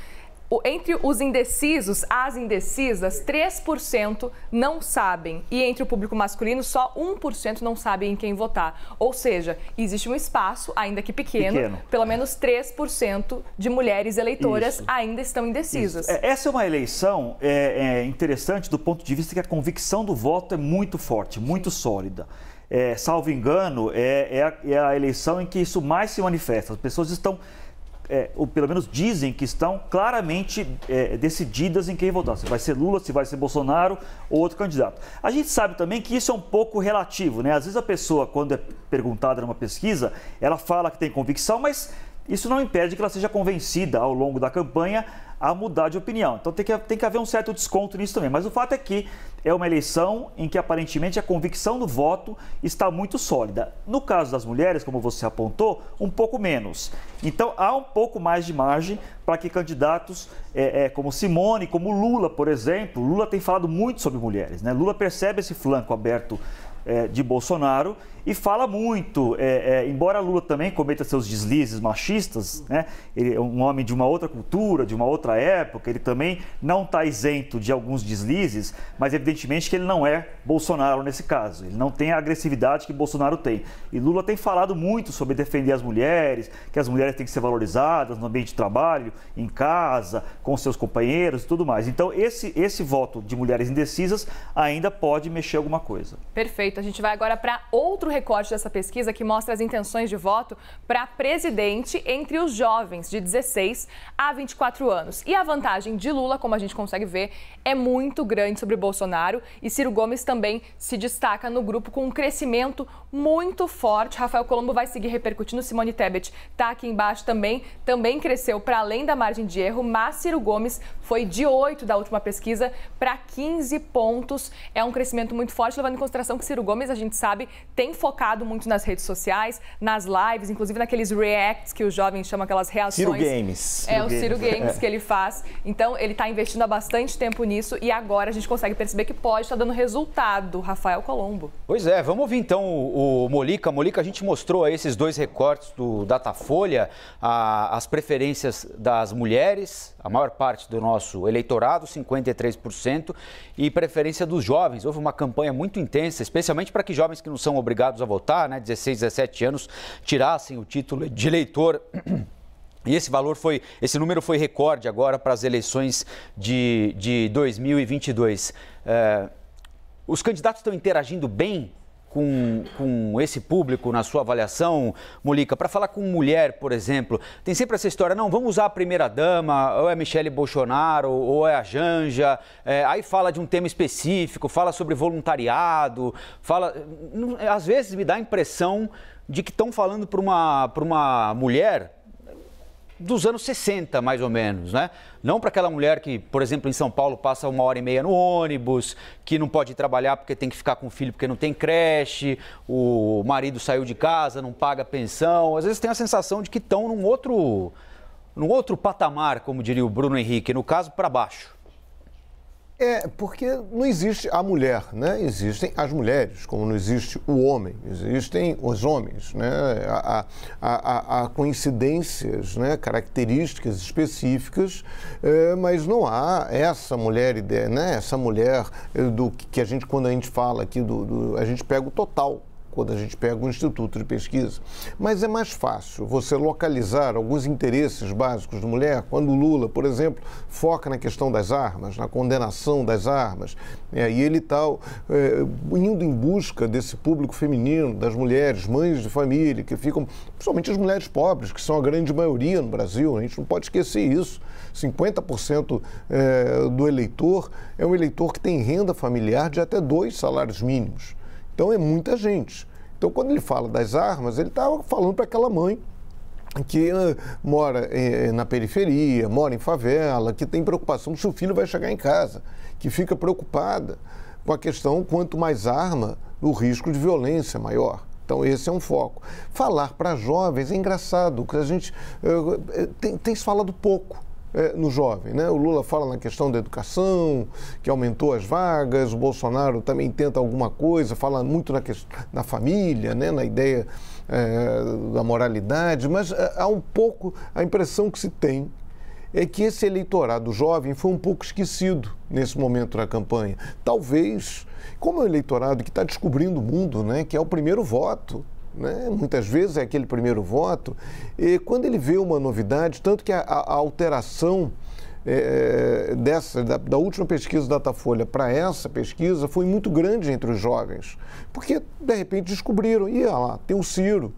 entre os indecisos, as indecisas, 3% não sabem. E entre o público masculino, só 1% não sabe em quem votar. Ou seja, existe um espaço, ainda que pequeno, pequeno. pelo menos 3% de mulheres eleitoras Isso. ainda estão indecisas. É, essa é uma eleição é, é interessante do ponto de vista que a convicção do voto é muito forte, muito sólida. É, salvo engano, é, é, a, é a eleição em que isso mais se manifesta. As pessoas estão é, ou pelo menos dizem que estão claramente é, decididas em quem votar. Se vai ser Lula, se vai ser Bolsonaro ou outro candidato. A gente sabe também que isso é um pouco relativo, né? Às vezes a pessoa, quando é perguntada numa pesquisa, ela fala que tem convicção, mas isso não impede que ela seja convencida ao longo da campanha a mudar de opinião. Então tem que, tem que haver um certo desconto nisso também. Mas o fato é que é uma eleição em que aparentemente a convicção do voto está muito sólida. No caso das mulheres, como você apontou, um pouco menos. Então há um pouco mais de margem para que candidatos é, é, como Simone, como Lula, por exemplo, Lula tem falado muito sobre mulheres. Né? Lula percebe esse flanco aberto é, de Bolsonaro e fala muito, é, é, embora Lula também cometa seus deslizes machistas, né? ele é um homem de uma outra cultura, de uma outra época, ele também não está isento de alguns deslizes, mas evidentemente que ele não é Bolsonaro nesse caso, ele não tem a agressividade que Bolsonaro tem. E Lula tem falado muito sobre defender as mulheres, que as mulheres têm que ser valorizadas no ambiente de trabalho, em casa, com seus companheiros e tudo mais. Então esse, esse voto de mulheres indecisas ainda pode mexer alguma coisa. Perfeito, a gente vai agora para outro recorte dessa pesquisa que mostra as intenções de voto para presidente entre os jovens de 16 a 24 anos. E a vantagem de Lula, como a gente consegue ver, é muito grande sobre Bolsonaro e Ciro Gomes também se destaca no grupo com um crescimento muito forte. Rafael Colombo vai seguir repercutindo. Simone Tebet está aqui embaixo também, também cresceu para além da margem de erro, mas Ciro Gomes foi de 8 da última pesquisa para 15 pontos. É um crescimento muito forte, levando em consideração que Ciro Gomes, a gente sabe, tem focado muito nas redes sociais, nas lives, inclusive naqueles reacts que os jovens chamam aquelas reações. Ciro Games. É, Ciro o Ciro Games, é. Games que ele faz. Então, ele está investindo há bastante tempo nisso e agora a gente consegue perceber que pode estar tá dando resultado, Rafael Colombo. Pois é, vamos ouvir então o, o Molica. Molica, a gente mostrou aí esses dois recortes do Datafolha, a, as preferências das mulheres, a maior parte do nosso eleitorado, 53%, e preferência dos jovens. Houve uma campanha muito intensa, especialmente para que jovens que não são obrigados obrigados a votar, né, 16, 17 anos, tirassem o título de eleitor. E esse valor foi, esse número foi recorde agora para as eleições de, de 2022. É, os candidatos estão interagindo bem com, com esse público na sua avaliação, Molica? Para falar com mulher, por exemplo, tem sempre essa história, não, vamos usar a primeira-dama, ou é Michele Bolsonaro, ou é a Janja, é, aí fala de um tema específico, fala sobre voluntariado, fala... Às vezes me dá a impressão de que estão falando para uma, uma mulher dos anos 60, mais ou menos, né? Não para aquela mulher que, por exemplo, em São Paulo passa uma hora e meia no ônibus, que não pode trabalhar porque tem que ficar com o filho porque não tem creche, o marido saiu de casa, não paga pensão. Às vezes tem a sensação de que estão num outro, num outro patamar, como diria o Bruno Henrique, no caso, para baixo. É, porque não existe a mulher, né? Existem as mulheres, como não existe o homem, existem os homens, né? Há, há, há coincidências, né? características específicas, é, mas não há essa mulher, né? Essa mulher do que a gente, quando a gente fala aqui, do, do a gente pega o total, quando a gente pega um instituto de pesquisa. Mas é mais fácil você localizar alguns interesses básicos da mulher quando Lula, por exemplo, foca na questão das armas, na condenação das armas, né? e ele tal, tá, é, eh, indo em busca desse público feminino, das mulheres, mães de família, que ficam, principalmente as mulheres pobres, que são a grande maioria no Brasil, a gente não pode esquecer isso. 50% é, eh, do eleitor é um eleitor que tem renda familiar de até dois salários mínimos. Então é muita gente. Então, quando ele fala das armas, ele está falando para aquela mãe que uh, mora eh, eh, na periferia, mora em favela, que tem preocupação se o filho vai chegar em casa, que fica preocupada com a questão quanto mais arma, o risco de violência é maior. Então, esse é um foco. Falar para jovens é engraçado, porque a gente uh, tem, tem se falado pouco é, no jovem. Né? O Lula fala na questão da educação, que aumentou as vagas, o Bolsonaro também tenta alguma coisa, fala muito na, questão, na família, né? na ideia é, da moralidade, mas é, há um pouco a impressão que se tem é que esse eleitorado jovem foi um pouco esquecido nesse momento da campanha. Talvez, como é um eleitorado que está descobrindo o mundo, né, que é o primeiro voto, né? muitas vezes é aquele primeiro voto, e quando ele vê uma novidade, tanto que a, a alteração é, é, dessa, da, da, última pesquisa da Datafolha para essa pesquisa foi muito grande entre os jovens, porque de repente descobriram, e lá, tem o Ciro.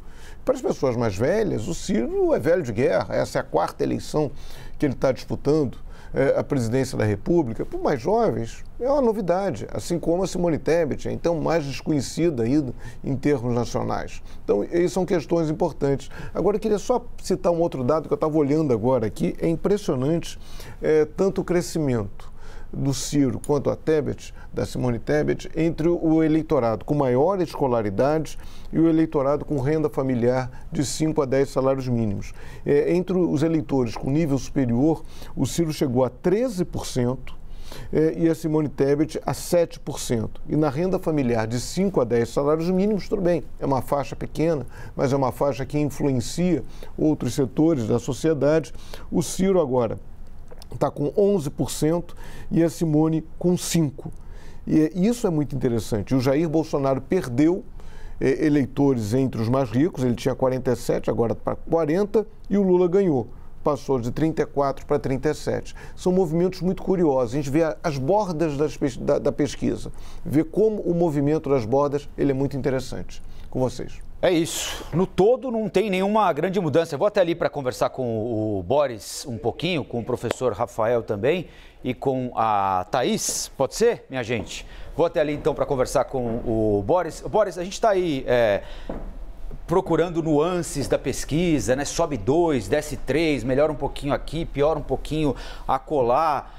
Para as pessoas mais velhas, o Ciro é velho de guerra, essa é a quarta eleição que ele está disputando. É, a presidência da República, para mais jovens, é uma novidade, assim como a Simone Tebet, é então mais desconhecida ainda em termos nacionais. Então, isso são questões importantes. Agora, eu queria só citar um outro dado que eu estava olhando agora aqui, é impressionante é, tanto o crescimento do Ciro quanto a Tebet, da Simone Tebet, entre o eleitorado com maior escolaridade e o eleitorado com renda familiar de 5 a 10 salários mínimos. É, entre os eleitores com nível superior, o Ciro chegou a 13%. É, e a Simone Tebet a 7%. E na renda familiar de 5 a 10 salários mínimos, tudo bem, é uma faixa pequena, mas é uma faixa que influencia outros setores da sociedade. O Ciro agora está com 11% e a Simone com 5%. E é, isso é muito interessante. O Jair Bolsonaro perdeu é, eleitores entre os mais ricos, ele tinha 47, agora para tá 40, e o Lula ganhou. Passou de 34 para 37. São movimentos muito curiosos. A gente vê as bordas das, da, da pesquisa, vê como o movimento das bordas ele é muito interessante. Com vocês. É isso. No todo, não tem nenhuma grande mudança. Eu vou até ali para conversar com o Boris um pouquinho, com o professor Rafael também e com a Thaís. Pode ser, minha gente? Vou até ali então para conversar com o Boris. Boris, a gente está aí. É procurando nuances da pesquisa, né? Sobe dois, desce três, melhora um pouquinho aqui, piora um pouquinho acolá.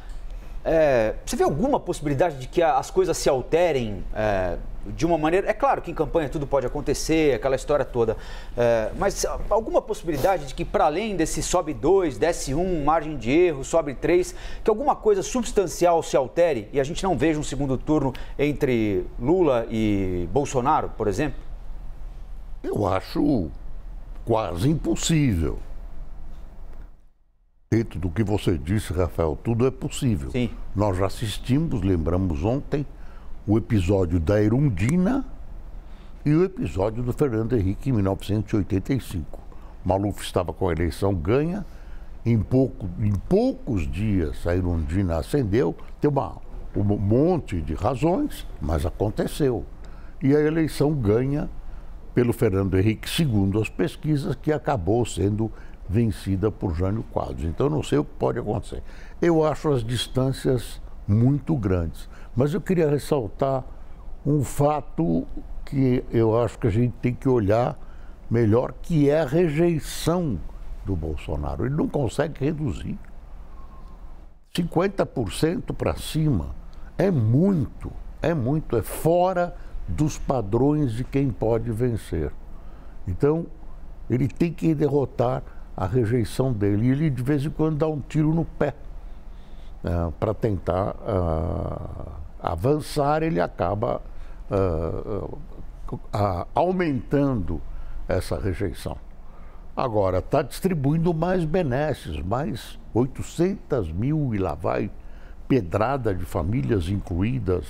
É, você vê alguma possibilidade de que as coisas se alterem é, de uma maneira. É claro que em campanha tudo pode acontecer, aquela história toda. É, mas alguma possibilidade de que, para além desse sobe 2, desce 1, um, margem de erro, sobe 3, que alguma coisa substancial se altere e a gente não veja um segundo turno entre Lula e Bolsonaro, por exemplo? Eu acho quase impossível. Dentro do que você disse, Rafael, tudo é possível. Sim. Nós já assistimos, lembramos ontem, o episódio da Erundina e o episódio do Fernando Henrique em 1985. Maluf estava com a eleição ganha, em, pouco, em poucos dias a Erundina acendeu, tem uma, um monte de razões, mas aconteceu. E a eleição ganha pelo Fernando Henrique, segundo as pesquisas, que acabou sendo vencida por Jânio Quadros. Então não sei o que pode acontecer. Eu acho as distâncias muito grandes. Mas eu queria ressaltar um fato que eu acho que a gente tem que olhar melhor, que é a rejeição do Bolsonaro. Ele não consegue reduzir. 50% para cima é muito, é muito, é fora dos padrões de quem pode vencer. Então, ele tem que derrotar a rejeição dele. E ele, de vez em quando, dá um tiro no pé uh, né, para tentar. Uh, avançar, ele acaba uh, uh, aumentando essa rejeição. Agora, está distribuindo mais benesses, mais 800 mil e lá vai pedrada de famílias incluídas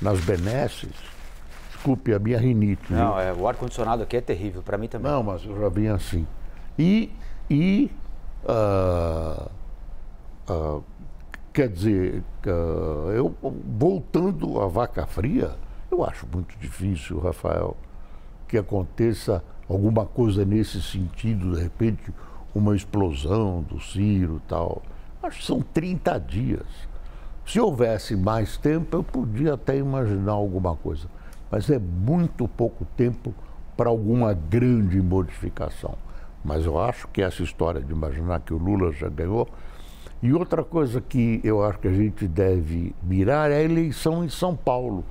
nas benesses. Desculpe a minha rinite. Não, é, o ar-condicionado aqui é terrível, para mim também. Não, mas eu já vim assim. E, e uh, Quer dizer, eu, voltando à vaca fria, eu acho muito difícil, Rafael, que aconteça alguma coisa nesse sentido, de repente, uma explosão do Ciro tal. Acho que são 30 dias. Se houvesse mais tempo, eu podia até imaginar alguma coisa. Mas é muito pouco tempo para alguma grande modificação. Mas eu acho que essa história de imaginar que o Lula já ganhou e outra coisa que eu acho que a gente deve mirar é a eleição em São Paulo,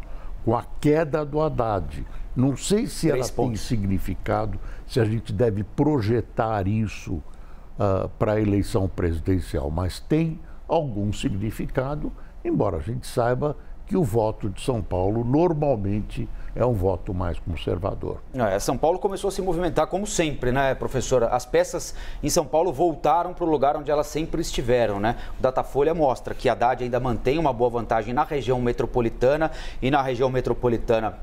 com a queda do Haddad. Não sei se Três ela pontos. tem significado, se a gente deve projetar isso uh, para a eleição presidencial, mas tem algum significado, embora a gente saiba que o voto de São Paulo normalmente é um voto mais conservador. É, São Paulo começou a se movimentar como sempre, né, professora? As peças em São Paulo voltaram para o lugar onde elas sempre estiveram, né? O Datafolha mostra que Haddad ainda mantém uma boa vantagem na região metropolitana e na região metropolitana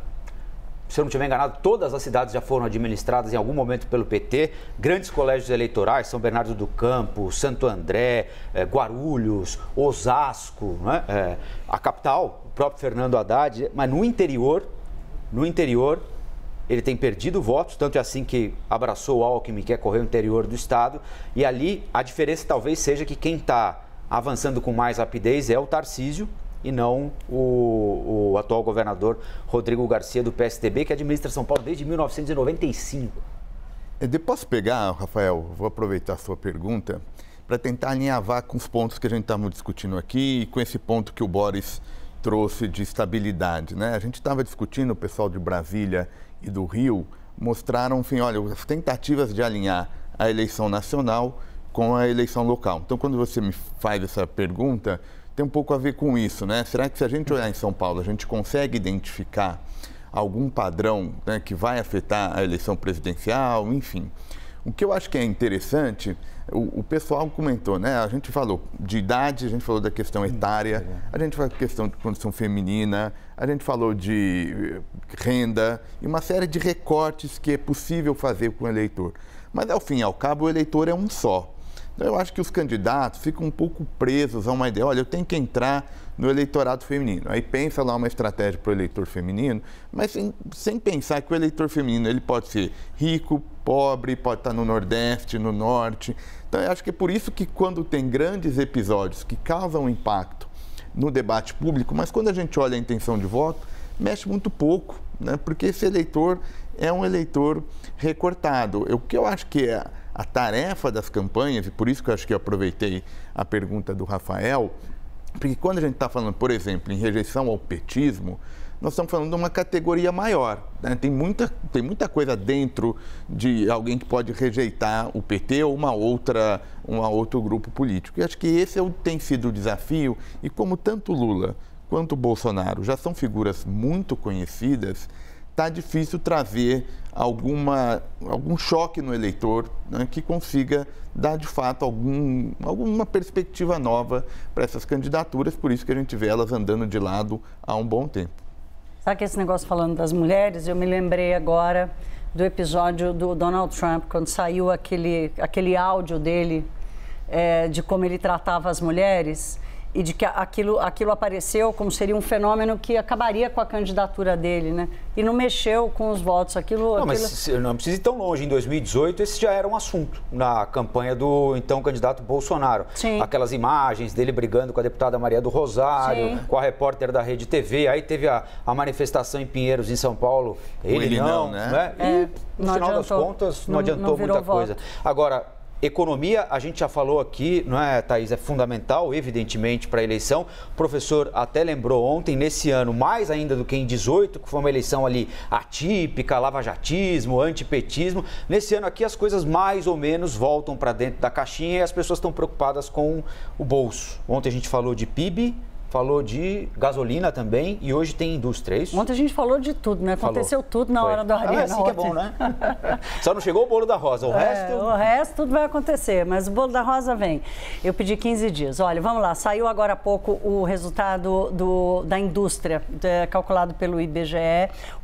se eu não estiver enganado, todas as cidades já foram administradas em algum momento pelo PT. Grandes colégios eleitorais, São Bernardo do Campo, Santo André, eh, Guarulhos, Osasco, né? eh, a capital, o próprio Fernando Haddad. Mas no interior, no interior, ele tem perdido votos, tanto é assim que abraçou o Alckmin, que é correr o interior do Estado. E ali a diferença talvez seja que quem está avançando com mais rapidez é o Tarcísio e não o, o, atual governador Rodrigo Garcia do PSDB, que administra São Paulo desde 1995. Eu posso pegar, Rafael, vou aproveitar a sua pergunta para tentar alinhavar com os pontos que a gente estava discutindo aqui e com esse ponto que o Boris trouxe de estabilidade. Né? A gente estava discutindo, o pessoal de Brasília e do Rio mostraram, enfim, olha, as tentativas de alinhar a eleição nacional com a eleição local. Então, quando você me faz essa pergunta, tem um pouco a ver com isso, né? Será que se a gente olhar em São Paulo, a gente consegue identificar algum padrão né, que vai afetar a eleição presidencial, enfim? O que eu acho que é interessante, o, o, pessoal comentou, né? A gente falou de idade, a gente falou da questão etária, é a gente falou da questão de condição feminina, a gente falou de eh, renda e uma série de recortes que é possível fazer com o eleitor. Mas, ao fim e ao cabo, o eleitor é um só. Então, eu acho que os candidatos ficam um pouco presos a uma ideia, olha, eu tenho que entrar no eleitorado feminino. Aí pensa lá uma estratégia para o eleitor feminino, mas sem, sem, pensar que o eleitor feminino ele pode ser rico, pobre, pode estar tá no Nordeste, no Norte. Então, eu acho que é por isso que quando tem grandes episódios que causam impacto no debate público, mas quando a gente olha a intenção de voto, mexe muito pouco, né? porque esse eleitor é um eleitor recortado. O que eu acho que é a tarefa das campanhas, e por isso que eu acho que eu aproveitei a pergunta do Rafael, porque quando a gente está falando, por exemplo, em rejeição ao petismo, nós estamos falando de uma categoria maior. Né? Tem, muita, tem muita coisa dentro de alguém que pode rejeitar o PT ou uma outra, um outro grupo político. E acho que esse é o, tem sido o desafio, e como tanto Lula quanto Bolsonaro já são figuras muito conhecidas, está difícil trazer alguma, algum choque no eleitor né, que consiga dar de fato algum, alguma perspectiva nova para essas candidaturas, por isso que a gente vê elas andando de lado há um bom tempo. Sabe que esse negócio falando das mulheres, eu me lembrei agora do episódio do Donald Trump, quando saiu aquele, aquele áudio dele é, de como ele tratava as mulheres e de que aquilo, aquilo apareceu como seria um fenômeno que acabaria com a candidatura dele, né? E não mexeu com os votos. Aquilo, não, aquilo... mas não precisa ir tão longe. Em 2018, esse já era um assunto na campanha do então candidato Bolsonaro. Sim. Aquelas imagens dele brigando com a deputada Maria do Rosário, Sim. com a repórter da Rede TV. Aí teve a, a manifestação em Pinheiros, em São Paulo. Ele, ele não, não, né? né? É, no final das contas, não, não adiantou não muita voto. coisa. Agora, Economia, a gente já falou aqui, não é, Thaís? É fundamental, evidentemente, para a eleição. O professor até lembrou ontem, nesse ano, mais ainda do que em 18, que foi uma eleição ali atípica, lavajatismo, antipetismo. Nesse ano aqui, as coisas mais ou menos voltam para dentro da caixinha e as pessoas estão preocupadas com o bolso. Ontem a gente falou de PIB, falou de gasolina também e hoje tem indústria, é isso? Ontem a gente falou de tudo, né? Aconteceu falou. tudo na Foi. hora do Arena. Ah, é assim que é bom, né? (laughs) Só não chegou o bolo da Rosa, o é, resto... O resto tudo vai acontecer, mas o bolo da Rosa vem. Eu pedi 15 dias. Olha, vamos lá, saiu agora há pouco o resultado do, da indústria, é, calculado pelo IBGE,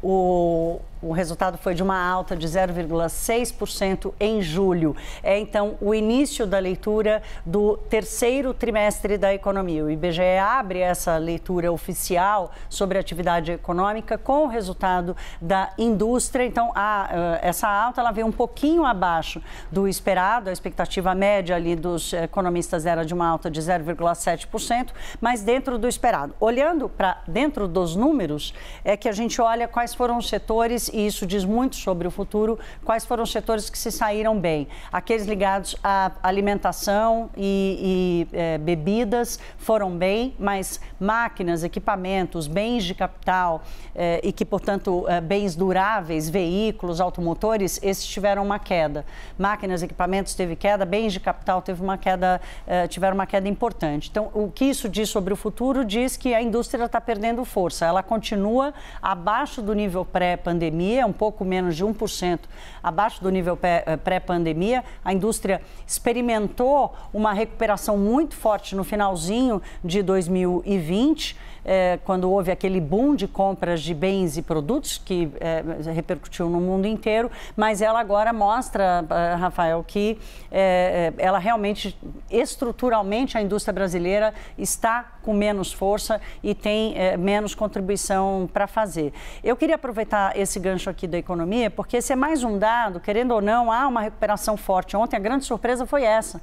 o, o resultado foi de uma alta de 0,6% em julho. É então o início da leitura do terceiro trimestre da economia. O IBGE abre essa leitura oficial sobre a atividade econômica com o resultado da indústria. Então, a, eh, essa alta ela veio um pouquinho abaixo do esperado. A expectativa média ali dos economistas era de uma alta de 0,7%, mas dentro do esperado. Olhando para dentro dos números, é que a gente olha quais foram os setores e isso diz muito sobre o futuro, quais foram os setores que se saíram bem. Aqueles ligados à alimentação e, e é, bebidas foram bem, mas máquinas, equipamentos, bens de capital eh, e que, portanto, eh, bens duráveis, veículos, automotores, esses tiveram uma queda. Máquinas, equipamentos teve queda, bens de capital teve uma queda, eh, tiveram uma queda importante. Então, o que isso diz sobre o futuro diz que a indústria está perdendo força. Ela continua abaixo do nível pré-pandemia, é um pouco menos de 1% abaixo do nível eh, pré-pandemia. A indústria experimentou uma recuperação muito forte no finalzinho de 2020. 2020 é, quando houve aquele boom de compras de bens e produtos que é, repercutiu no mundo inteiro, mas ela agora mostra, ah, Rafael, que é, é, ela realmente, estruturalmente, a indústria brasileira está com menos força e tem é, menos contribuição para fazer. Eu queria aproveitar esse gancho aqui da economia, porque esse é mais um dado, querendo ou não, há uma recuperação forte. Ontem a grande surpresa foi essa.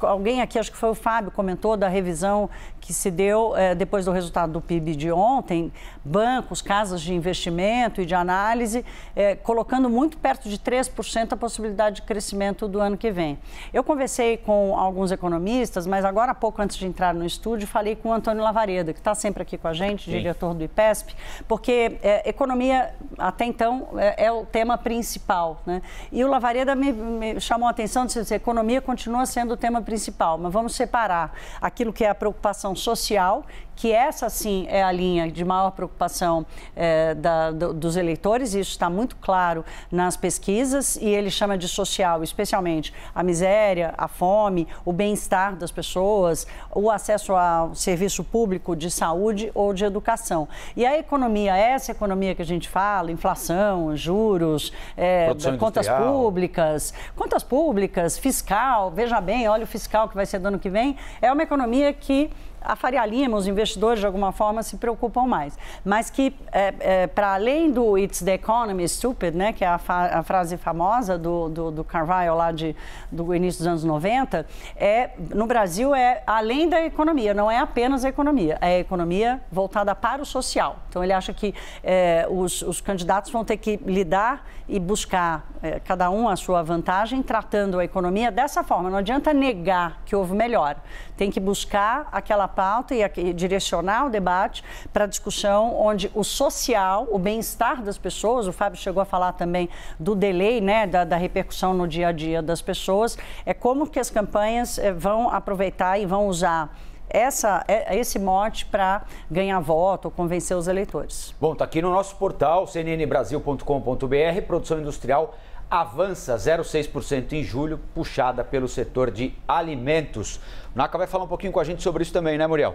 Alguém aqui, acho que foi o Fábio, comentou da revisão que se deu é, depois do resultado do PIB de ontem, bancos, casas de investimento e de análise, é, colocando muito perto de 3% a possibilidade de crescimento do ano que vem. Eu conversei com alguns economistas, mas agora há pouco, antes de entrar no estúdio, falei com o Antônio Lavareda, que está sempre aqui com a gente, Sim. diretor do IPESP, porque é, economia, até então, é, é, o tema principal. Né? E o Lavareda me, me chamou a atenção, disse que assim, economia continua sendo o tema principal, mas vamos separar aquilo que é a preocupação social que essa sim é a linha de maior preocupação é, da, do, dos eleitores, e isso está muito claro nas pesquisas, e ele chama de social, especialmente a miséria, a fome, o bem-estar das pessoas, o acesso ao serviço público de saúde ou de educação. E a economia, essa economia que a gente fala, inflação, juros, é, contas industrial. públicas, contas públicas, fiscal, veja bem, olha o fiscal que vai ser do ano que vem, é uma economia que a Faria Lima, os investidores de alguma forma se preocupam mais. Mas que, é, é, para além do It's the Economy Stupid, né, que é a, fa a frase famosa do, do, do, Carvalho lá de, do início dos anos 90, é, no Brasil é além da economia, não é apenas a economia, é a economia voltada para o social. Então ele acha que é, os, os candidatos vão ter que lidar e buscar é, cada um a sua vantagem, tratando a economia dessa forma. Não adianta negar que houve melhor. Tem que buscar aquela pauta e, e direcionar o debate para a discussão onde o social, o bem-estar das pessoas, o Fábio chegou a falar também do delay, né, da, da repercussão no dia a dia das pessoas, é como que as campanhas eh, vão aproveitar e vão usar essa, é, esse mote para ganhar voto ou convencer os eleitores. Bom, está aqui no nosso portal cnnbrasil.com.br, produção industrial avança 0,6% em julho, puxada pelo setor de alimentos. O vai falar um pouquinho com a gente sobre isso também, né, Muriel?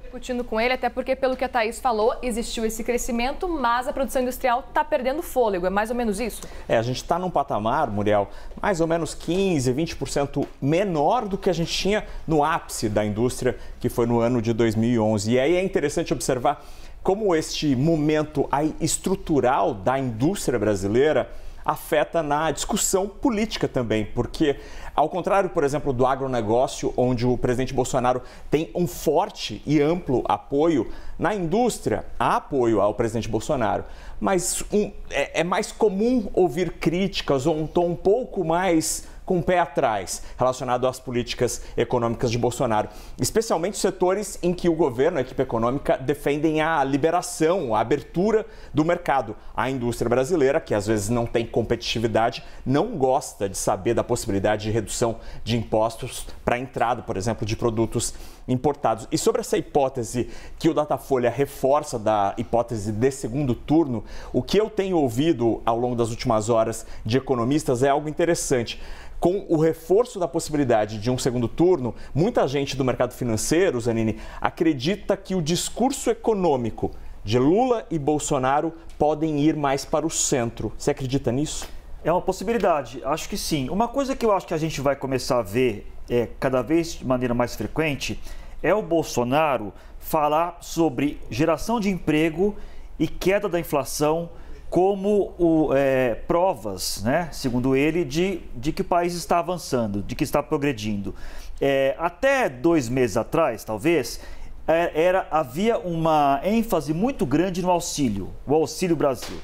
discutindo com ele, até porque, pelo que a Thaís falou, existiu esse crescimento, mas a produção industrial está perdendo fôlego. É mais ou menos isso? É, a gente está num patamar, Muriel, mais ou menos 15%, 20% menor do que a gente tinha no ápice da indústria, que foi no ano de 2011. E aí é interessante observar como este momento aí estrutural da indústria brasileira afeta na discussão política também, porque ao contrário, por exemplo, do agronegócio, onde o presidente Bolsonaro tem um forte e amplo apoio, na indústria há apoio ao presidente Bolsonaro, mas um, é, é mais comum ouvir críticas ou um tom um pouco mais com o pé atrás relacionado às políticas econômicas de Bolsonaro, especialmente os setores em que o governo, a equipe econômica, defendem a liberação, a abertura do mercado. A indústria brasileira, que às vezes não tem competitividade, não gosta de saber da possibilidade de redução de impostos para a entrada, por exemplo, de produtos importados. E sobre essa hipótese que o Datafolha reforça da hipótese de segundo turno, o que eu tenho ouvido ao longo das últimas horas de economistas é algo interessante com o reforço da possibilidade de um segundo turno, muita gente do mercado financeiro, Zanini, acredita que o discurso econômico de Lula e Bolsonaro podem ir mais para o centro. Você acredita nisso? É uma possibilidade, acho que sim. Uma coisa que eu acho que a gente vai começar a ver é, cada vez de maneira mais frequente é o Bolsonaro falar sobre geração de emprego e queda da inflação como o, é, provas, né, segundo ele, de, de que o país está avançando, de que está progredindo. É, até dois meses atrás, talvez, é, era, havia uma ênfase muito grande no auxílio, o Auxílio Brasil.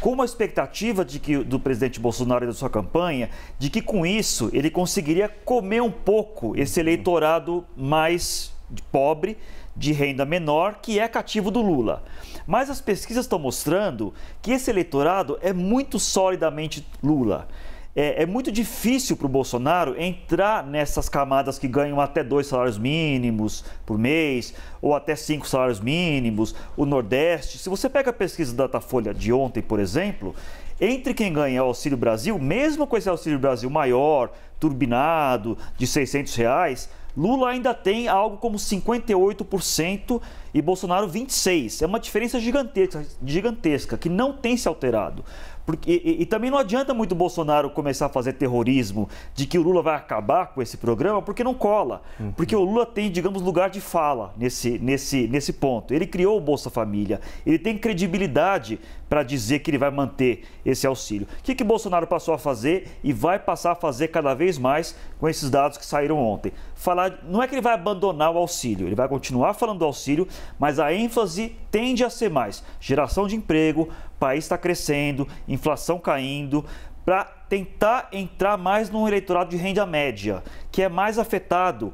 Com uma expectativa de que, do presidente Bolsonaro e da sua campanha, de que com isso ele conseguiria comer um pouco esse eleitorado mais pobre, de renda menor, que é cativo do Lula. Mas as pesquisas estão mostrando que esse eleitorado é muito solidamente Lula. É, é, muito difícil para o Bolsonaro entrar nessas camadas que ganham até dois salários mínimos por mês ou até cinco salários mínimos. O Nordeste, se você pega a pesquisa da Datafolha de ontem, por exemplo, entre quem ganha é o Auxílio Brasil, mesmo com esse Auxílio Brasil maior, turbinado, de 600 reais, Lula ainda tem algo como 58% e Bolsonaro 26%. É uma diferença gigantesca, gigantesca que não tem se alterado. Porque, e, e, também não adianta muito o Bolsonaro começar a fazer terrorismo de que o Lula vai acabar com esse programa, porque não cola. Uhum. Porque o Lula tem, digamos, lugar de fala nesse, nesse, nesse ponto. Ele criou o Bolsa Família, ele tem credibilidade para dizer que ele vai manter esse auxílio. O que, que Bolsonaro passou a fazer e vai passar a fazer cada vez mais com esses dados que saíram ontem? falar, não é que ele vai abandonar o auxílio, ele vai continuar falando do auxílio, mas a ênfase tende a ser mais geração de emprego, país está crescendo, inflação caindo, para tentar entrar mais num eleitorado de renda média, que é mais afetado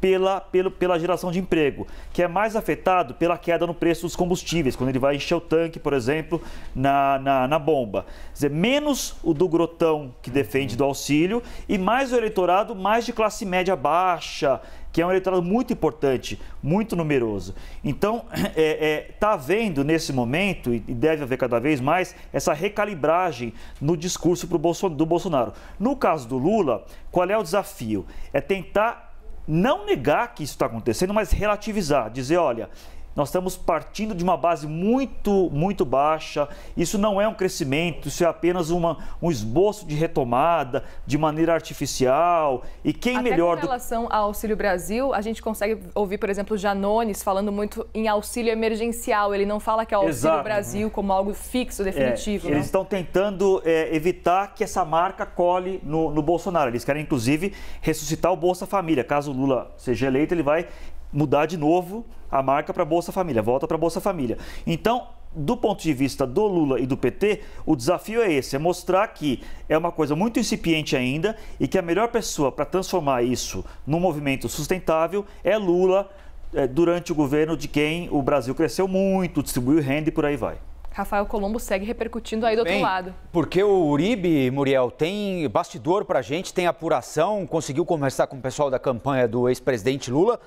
pela, pelo, pela geração de emprego, que é mais afetado pela queda no preço dos combustíveis, quando ele vai encher o tanque, por exemplo, na, na, na bomba. Quer dizer, menos o do grotão que defende do auxílio e mais o eleitorado mais de classe média baixa, que é um eleitorado muito importante, muito numeroso. Então, está (clears throat) é, é, tá havendo nesse momento, e deve haver cada vez mais, essa recalibragem no discurso Bolson, do Bolsonaro. No caso do Lula, qual é o desafio? É tentar não negar que isso está acontecendo, mas relativizar, dizer, olha, nós estamos partindo de uma base muito, muito baixa. Isso não é um crescimento, isso é apenas uma, um esboço de retomada de maneira artificial. E quem Até melhor. Com relação do... ao Auxílio Brasil, a gente consegue ouvir, por exemplo, Janones falando muito em auxílio emergencial. Ele não fala que é o Auxílio Exato. Brasil como algo fixo, é, definitivo. É, Eles né? estão tentando é, evitar que essa marca cole no, no Bolsonaro. Eles querem, inclusive, ressuscitar o Bolsa Família. Caso o Lula seja eleito, ele vai mudar de novo a marca para Bolsa Família, volta para Bolsa Família. Então, do ponto de vista do Lula e do PT, o desafio é esse: é mostrar que é uma coisa muito incipiente ainda e que a melhor pessoa para transformar isso num movimento sustentável é Lula é, durante o governo de quem o Brasil cresceu muito, distribuiu renda e por aí vai. Rafael Colombo segue repercutindo aí do Bem, outro lado. Porque o Uribe, Muriel, tem bastidor para gente, tem apuração, conseguiu conversar com o pessoal da campanha do ex-presidente Lula.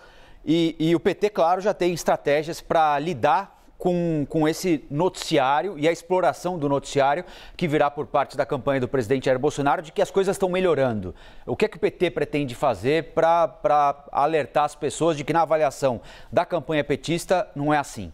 E, e o PT, claro, já tem estratégias para lidar com, com esse noticiário e a exploração do noticiário que virá por parte da campanha do presidente Jair Bolsonaro de que as coisas estão melhorando. O que é que o PT pretende fazer para alertar as pessoas de que, na avaliação da campanha petista, não é assim?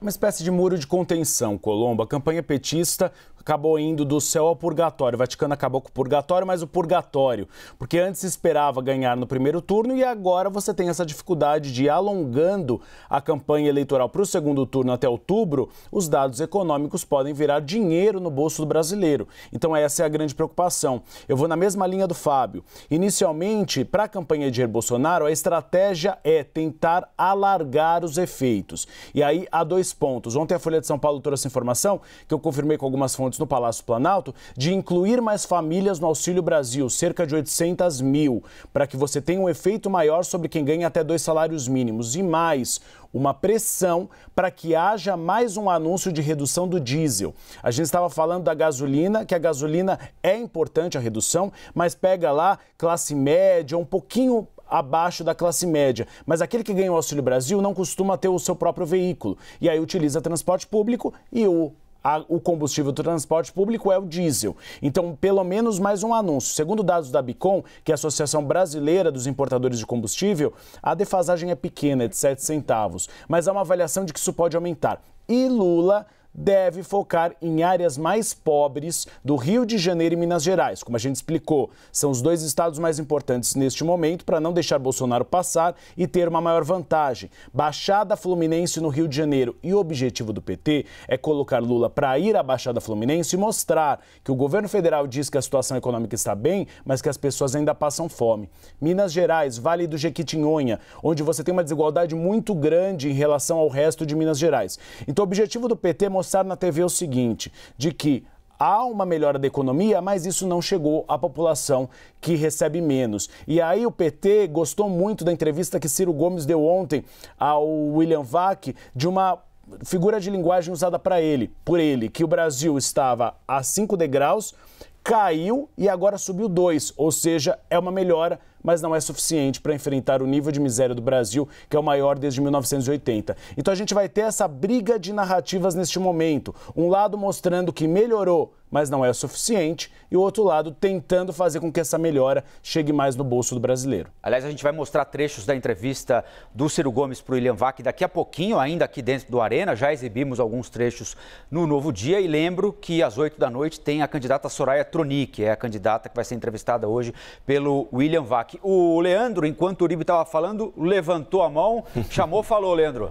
Uma espécie de muro de contenção, Colombo. A campanha petista acabou indo do céu ao purgatório. O Vaticano acabou com o purgatório, mas o purgatório, porque antes esperava ganhar no primeiro turno e agora você tem essa dificuldade de alongando a campanha eleitoral para o segundo turno até outubro, os dados econômicos podem virar dinheiro no bolso do brasileiro. Então essa é a grande preocupação. Eu vou na mesma linha do Fábio. Inicialmente, para a campanha de Jair Bolsonaro, a estratégia é tentar alargar os efeitos. E aí há dois pontos. Ontem a Folha de São Paulo trouxe informação que eu confirmei com algumas fontes no Palácio Planalto de incluir mais famílias no Auxílio Brasil, cerca de 800 mil, para que você tenha um efeito maior sobre quem ganha até dois salários mínimos. E mais, uma pressão para que haja mais um anúncio de redução do diesel. A gente estava falando da gasolina, que a gasolina é importante a redução, mas pega lá classe média, um pouquinho abaixo da classe média. Mas aquele que ganha o Auxílio Brasil não costuma ter o seu próprio veículo. E aí utiliza transporte público e o a, o combustível do transporte público é o diesel. Então, pelo menos mais um anúncio. Segundo dados da Bicom, que é a Associação Brasileira dos Importadores de Combustível, a defasagem é pequena, é de 7 centavos, mas há uma avaliação de que isso pode aumentar. E Lula deve focar em áreas mais pobres do Rio de Janeiro e Minas Gerais. Como a gente explicou, são os dois estados mais importantes neste momento para não deixar Bolsonaro passar e ter uma maior vantagem. Baixada Fluminense no Rio de Janeiro e o objetivo do PT é colocar Lula para ir à Baixada Fluminense e mostrar que o governo federal diz que a situação econômica está bem, mas que as pessoas ainda passam fome. Minas Gerais, Vale do Jequitinhonha, onde você tem uma desigualdade muito grande em relação ao resto de Minas Gerais. Então o objetivo do PT é mostrar mostrar na TV o seguinte, de que há uma melhora da economia, mas isso não chegou à população que recebe menos. E aí o PT gostou muito da entrevista que Ciro Gomes deu ontem ao William Vac de uma figura de linguagem usada para ele, por ele, que o Brasil estava a 5 degraus, caiu e agora subiu 2, ou seja, é uma melhora mas não é suficiente para enfrentar o nível de miséria do Brasil, que é o maior desde 1980. Então a gente vai ter essa briga de narrativas neste momento. Um lado mostrando que melhorou, mas não é o suficiente, e o outro lado tentando fazer com que essa melhora chegue mais no bolso do brasileiro. Aliás, a gente vai mostrar trechos da entrevista do Ciro Gomes para o William Vac daqui a pouquinho, ainda aqui dentro do Arena. Já exibimos alguns trechos no Novo Dia e lembro que às oito da noite tem a candidata Soraya Tronic, é a candidata que vai ser entrevistada hoje pelo William Vac. O Leandro, enquanto o Uribe estava falando, levantou a mão, chamou, falou, Leandro.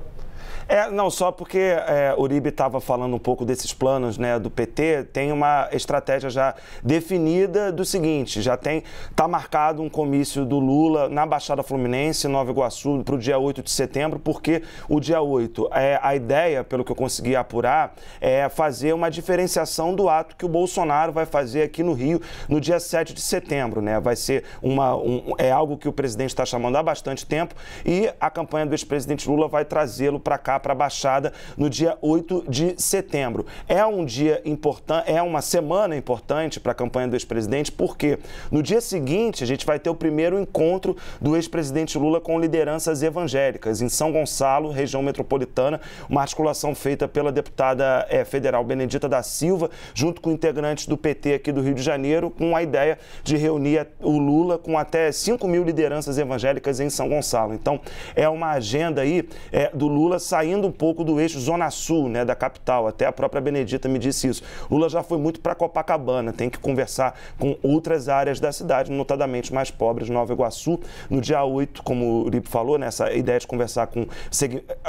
É, não, só porque é, Uribe estava falando um pouco desses planos né, do PT, tem uma estratégia já definida do seguinte: já tem. Está marcado um comício do Lula na Baixada Fluminense, Nova Iguaçu, para o dia 8 de setembro, porque o dia 8, é, a ideia, pelo que eu consegui apurar, é fazer uma diferenciação do ato que o Bolsonaro vai fazer aqui no Rio no dia 7 de setembro. Né? Vai ser uma. Um, é algo que o presidente está chamando há bastante tempo e a campanha do ex-presidente Lula vai trazê-lo para cá cá para a Baixada no dia 8 de setembro. É um dia importante, é uma semana importante para a campanha do ex-presidente, porque no dia seguinte a gente vai ter o primeiro encontro do ex-presidente Lula com lideranças evangélicas em São Gonçalo, região metropolitana, uma articulação feita pela deputada é, federal Benedita da Silva, junto com integrantes do PT aqui do Rio de Janeiro, com a ideia de reunir o Lula com até 5 mil lideranças evangélicas em São Gonçalo. Então, é uma agenda aí é, do Lula sair saindo um pouco do eixo Zona Sul, né, da capital. Até a própria Benedita me disse isso. Lula já foi muito para Copacabana, tem que conversar com outras áreas da cidade, notadamente mais pobres, Nova Iguaçu. No dia 8, como o Lipo falou, né, essa ideia de conversar com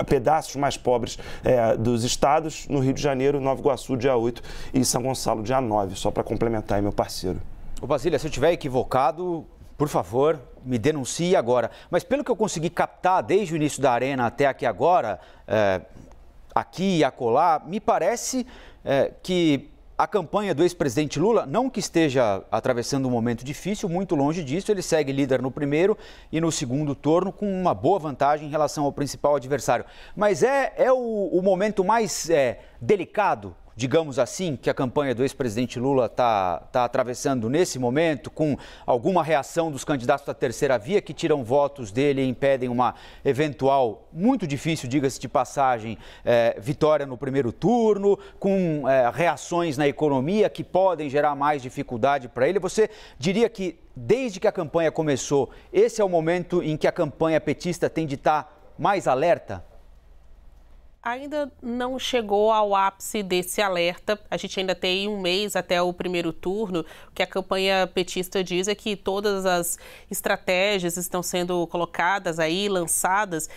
pedaços mais pobres é, dos estados, no Rio de Janeiro, Nova Iguaçu, dia 8, e São Gonçalo, dia 9, só para complementar aí, meu parceiro. Ô Basília, se eu estiver equivocado, por favor, me denuncie agora. Mas pelo que eu consegui captar desde o início da arena até aqui agora, é, aqui e acolá, me parece é, que a campanha do ex-presidente Lula, não que esteja atravessando um momento difícil, muito longe disso, ele segue líder no primeiro e no segundo turno, com uma boa vantagem em relação ao principal adversário. Mas é, é o, o momento mais é, delicado digamos assim, que a campanha do ex-presidente Lula está tá atravessando nesse momento, com alguma reação dos candidatos da terceira via que tiram votos dele e impedem uma eventual, muito difícil, diga-se de passagem, é, vitória no primeiro turno, com é, reações na economia que podem gerar mais dificuldade para ele. Você diria que, desde que a campanha começou, esse é o momento em que a campanha petista tem de estar tá mais alerta? ainda não chegou ao ápice desse alerta. A gente ainda tem um mês até o primeiro turno. O que a campanha petista diz é que todas as estratégias estão sendo colocadas aí, lançadas.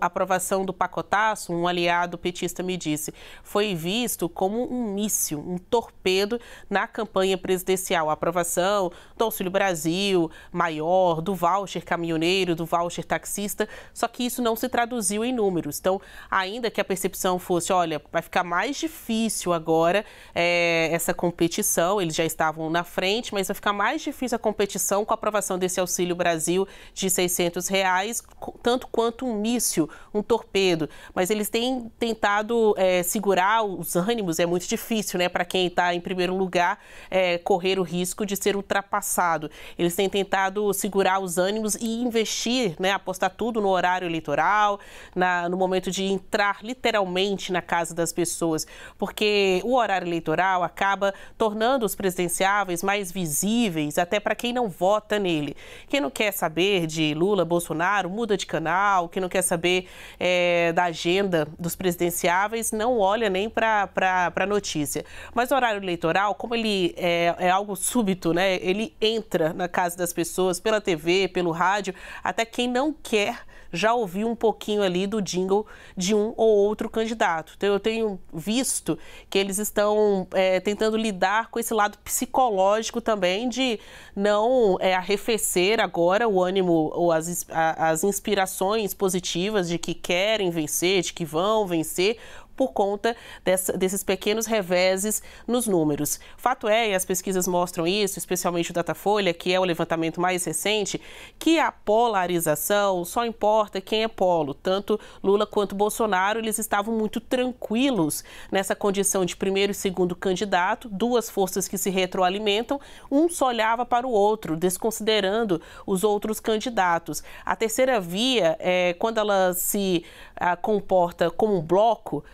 a aprovação do pacotaço, um aliado petista me disse, foi visto como um míssil, um torpedo na campanha presidencial. A aprovação do Auxílio Brasil, maior, do voucher caminhoneiro, do voucher taxista, só que isso não se traduziu em números. Então, ainda que a a percepção fosse, olha, vai ficar mais difícil agora é, essa competição, eles já estavam na frente, mas vai ficar mais difícil a competição com a aprovação desse Auxílio Brasil de 600 reais, tanto quanto um míssil, um torpedo. Mas eles têm tentado é, segurar os ânimos, é muito difícil, né, para quem está em primeiro lugar, é, correr o risco de ser ultrapassado. Eles têm tentado segurar os ânimos e investir, né, apostar tudo no horário eleitoral, na, no momento de entrar literalmente na casa das pessoas, porque o horário eleitoral acaba tornando os presidenciáveis mais visíveis até para quem não vota nele. Quem não quer saber de Lula, Bolsonaro, muda de canal, quem não quer saber é, da agenda dos presidenciáveis não olha nem para a notícia. Mas o horário eleitoral, como ele é, é algo súbito, né? ele entra na casa das pessoas pela TV, pelo rádio, até quem não quer já ouvi um pouquinho ali do jingle de um ou outro candidato. Então, eu tenho visto que eles estão é, tentando lidar com esse lado psicológico também de não é, arrefecer agora o ânimo ou as, as inspirações positivas de que querem vencer, de que vão vencer, por conta dessa, desses pequenos reveses nos números. Fato é, e as pesquisas mostram isso, especialmente o Datafolha, que é o levantamento mais recente, que a polarização só importa quem é polo. Tanto Lula quanto Bolsonaro, eles estavam muito tranquilos nessa condição de primeiro e segundo candidato, duas forças que se retroalimentam, um só olhava para o outro, desconsiderando os outros candidatos. A terceira via, é, quando ela se a, ah, comporta como um bloco,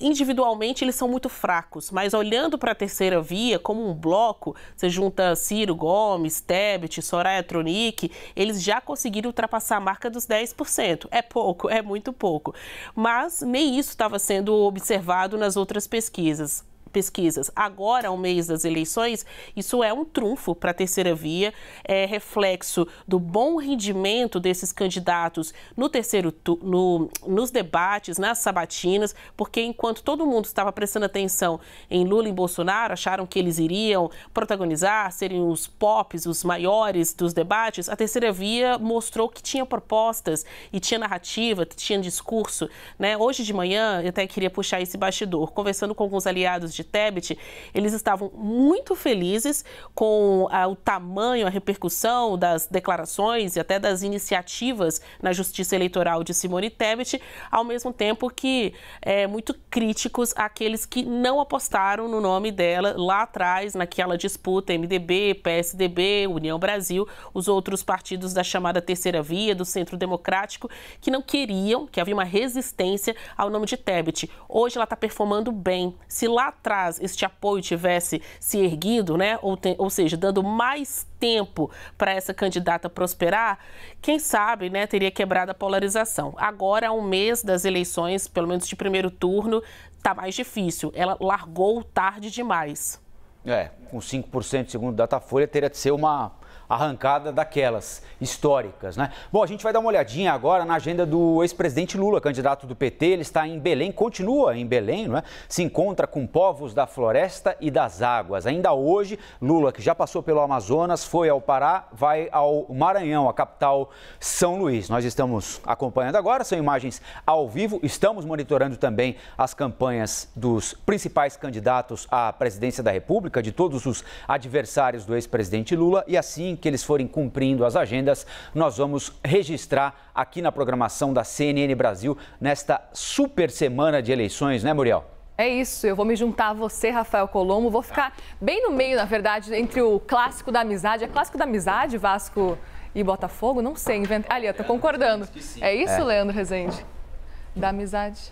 individualmente eles são muito fracos, mas olhando para a terceira via como um bloco, você junta Ciro Gomes, Tebet, Soraya Tronic, eles já conseguiram ultrapassar a marca dos 10%. É pouco, (laughs) é muito pouco. Mas nem isso estava sendo observado nas outras pesquisas pesquisas. Agora, ao mês das eleições, isso é um trunfo para a terceira via, é reflexo do bom rendimento desses candidatos no terceiro no, nos debates, nas sabatinas, porque enquanto todo mundo estava prestando atenção em Lula e Bolsonaro, acharam que eles iriam protagonizar, serem os pops, os maiores dos debates, a terceira via mostrou que tinha propostas e tinha narrativa, tinha discurso, né? Hoje de manhã, eu até queria puxar esse bastidor, conversando com alguns aliados de de Tebet, eles estavam muito felizes com a, ah, o tamanho, a repercussão das declarações e até das iniciativas na justiça eleitoral de Simone Tebet, ao mesmo tempo que é, muito críticos àqueles que não apostaram no nome dela lá atrás, naquela disputa MDB, PSDB, União Brasil, os outros partidos da chamada Terceira Via, do Centro Democrático, que não queriam, que havia uma resistência ao nome de Tebet. Hoje ela está performando bem. Se lá atrás atrás este apoio tivesse se erguido, né? Ou, ou seja, dando mais tempo para essa candidata prosperar, quem sabe, né, teria quebrado a polarização. Agora, um mês das eleições, pelo menos de primeiro turno, está mais difícil. Ela largou tarde demais. É, com 5% segundo Datafolha, teria de ser uma arrancada daquelas históricas, né? Bom, a gente vai dar uma olhadinha agora na agenda do ex-presidente Lula, candidato do PT. Ele está em Belém, continua em Belém, não é? Se encontra com povos da floresta e das águas. Ainda hoje, Lula, que já passou pelo Amazonas, foi ao Pará, vai ao Maranhão, a capital São Luís. Nós estamos acompanhando agora, são imagens ao vivo. Estamos monitorando também as campanhas dos principais candidatos à presidência da República, de todos os adversários do ex-presidente Lula, e assim que eles forem cumprindo as agendas, nós vamos registrar aqui na programação da CNN Brasil nesta super semana de eleições, né, Muriel? É isso, eu vou me juntar a você, Rafael Colombo. Vou ficar bem no meio, na verdade, entre o clássico da amizade. É clássico da amizade, Vasco e Botafogo? Não sei. Invent... Ali, eu tô concordando. É isso, é. Leandro Rezende? Da amizade.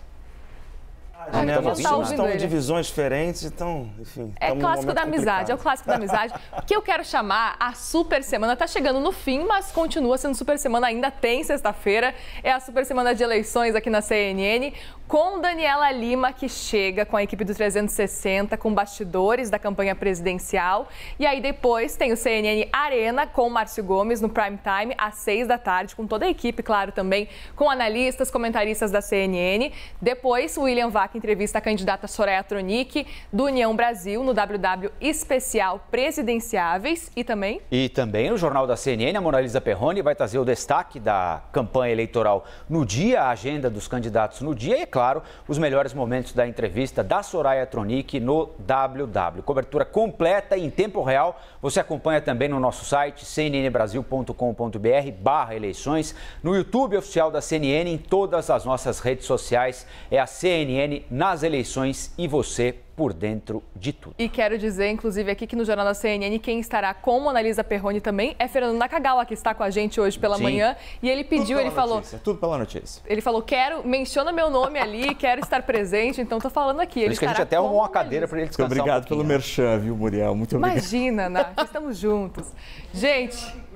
A ah, gente tá estão estão em divisões diferentes, então, enfim. É clássico da amizade, complicado. é o clássico da amizade. (laughs) que eu quero chamar a Super Semana. está chegando no fim, mas continua sendo Super Semana, ainda tem sexta-feira. É a Super Semana de eleições aqui na CNN com Daniela Lima, que chega com a equipe do 360, com bastidores da campanha presidencial. E aí depois tem o CNN Arena com Márcio Gomes no prime time, às seis da tarde, com toda a equipe, claro, também, com analistas, comentaristas da CNN. Depois, o William Vaca entrevista a candidata Soraya Tronic, do União Brasil, no WW Especial Presidenciáveis. E também... E também o Jornal da CNN, a Moraliza Perrone, vai trazer o destaque da campanha eleitoral no dia, a agenda dos candidatos no dia e, é claro, claro, os melhores momentos da entrevista da Soraya Tronic no WW. Cobertura completa em tempo real. Você acompanha também no nosso site cnnbrasil.com.br barra eleições, no YouTube oficial da CNN, em todas as nossas redes sociais. É a CNN nas eleições e você por dentro de tudo. E quero dizer, inclusive, aqui que no Jornal da CNN, quem estará com Analisa Perrone também é Fernando Nakagawa, que está com a gente hoje pela Sim. manhã. E ele pediu, ele notícia, falou. Tudo pela notícia. Ele falou: quero, menciona meu nome ali, quero estar presente, então estou falando aqui. Por isso que a gente até arrumou uma cadeira para ele descansar. Muito obrigado um pelo merchan, viu, Muriel? Muito obrigado. Imagina, Ná, (laughs) estamos juntos. Gente.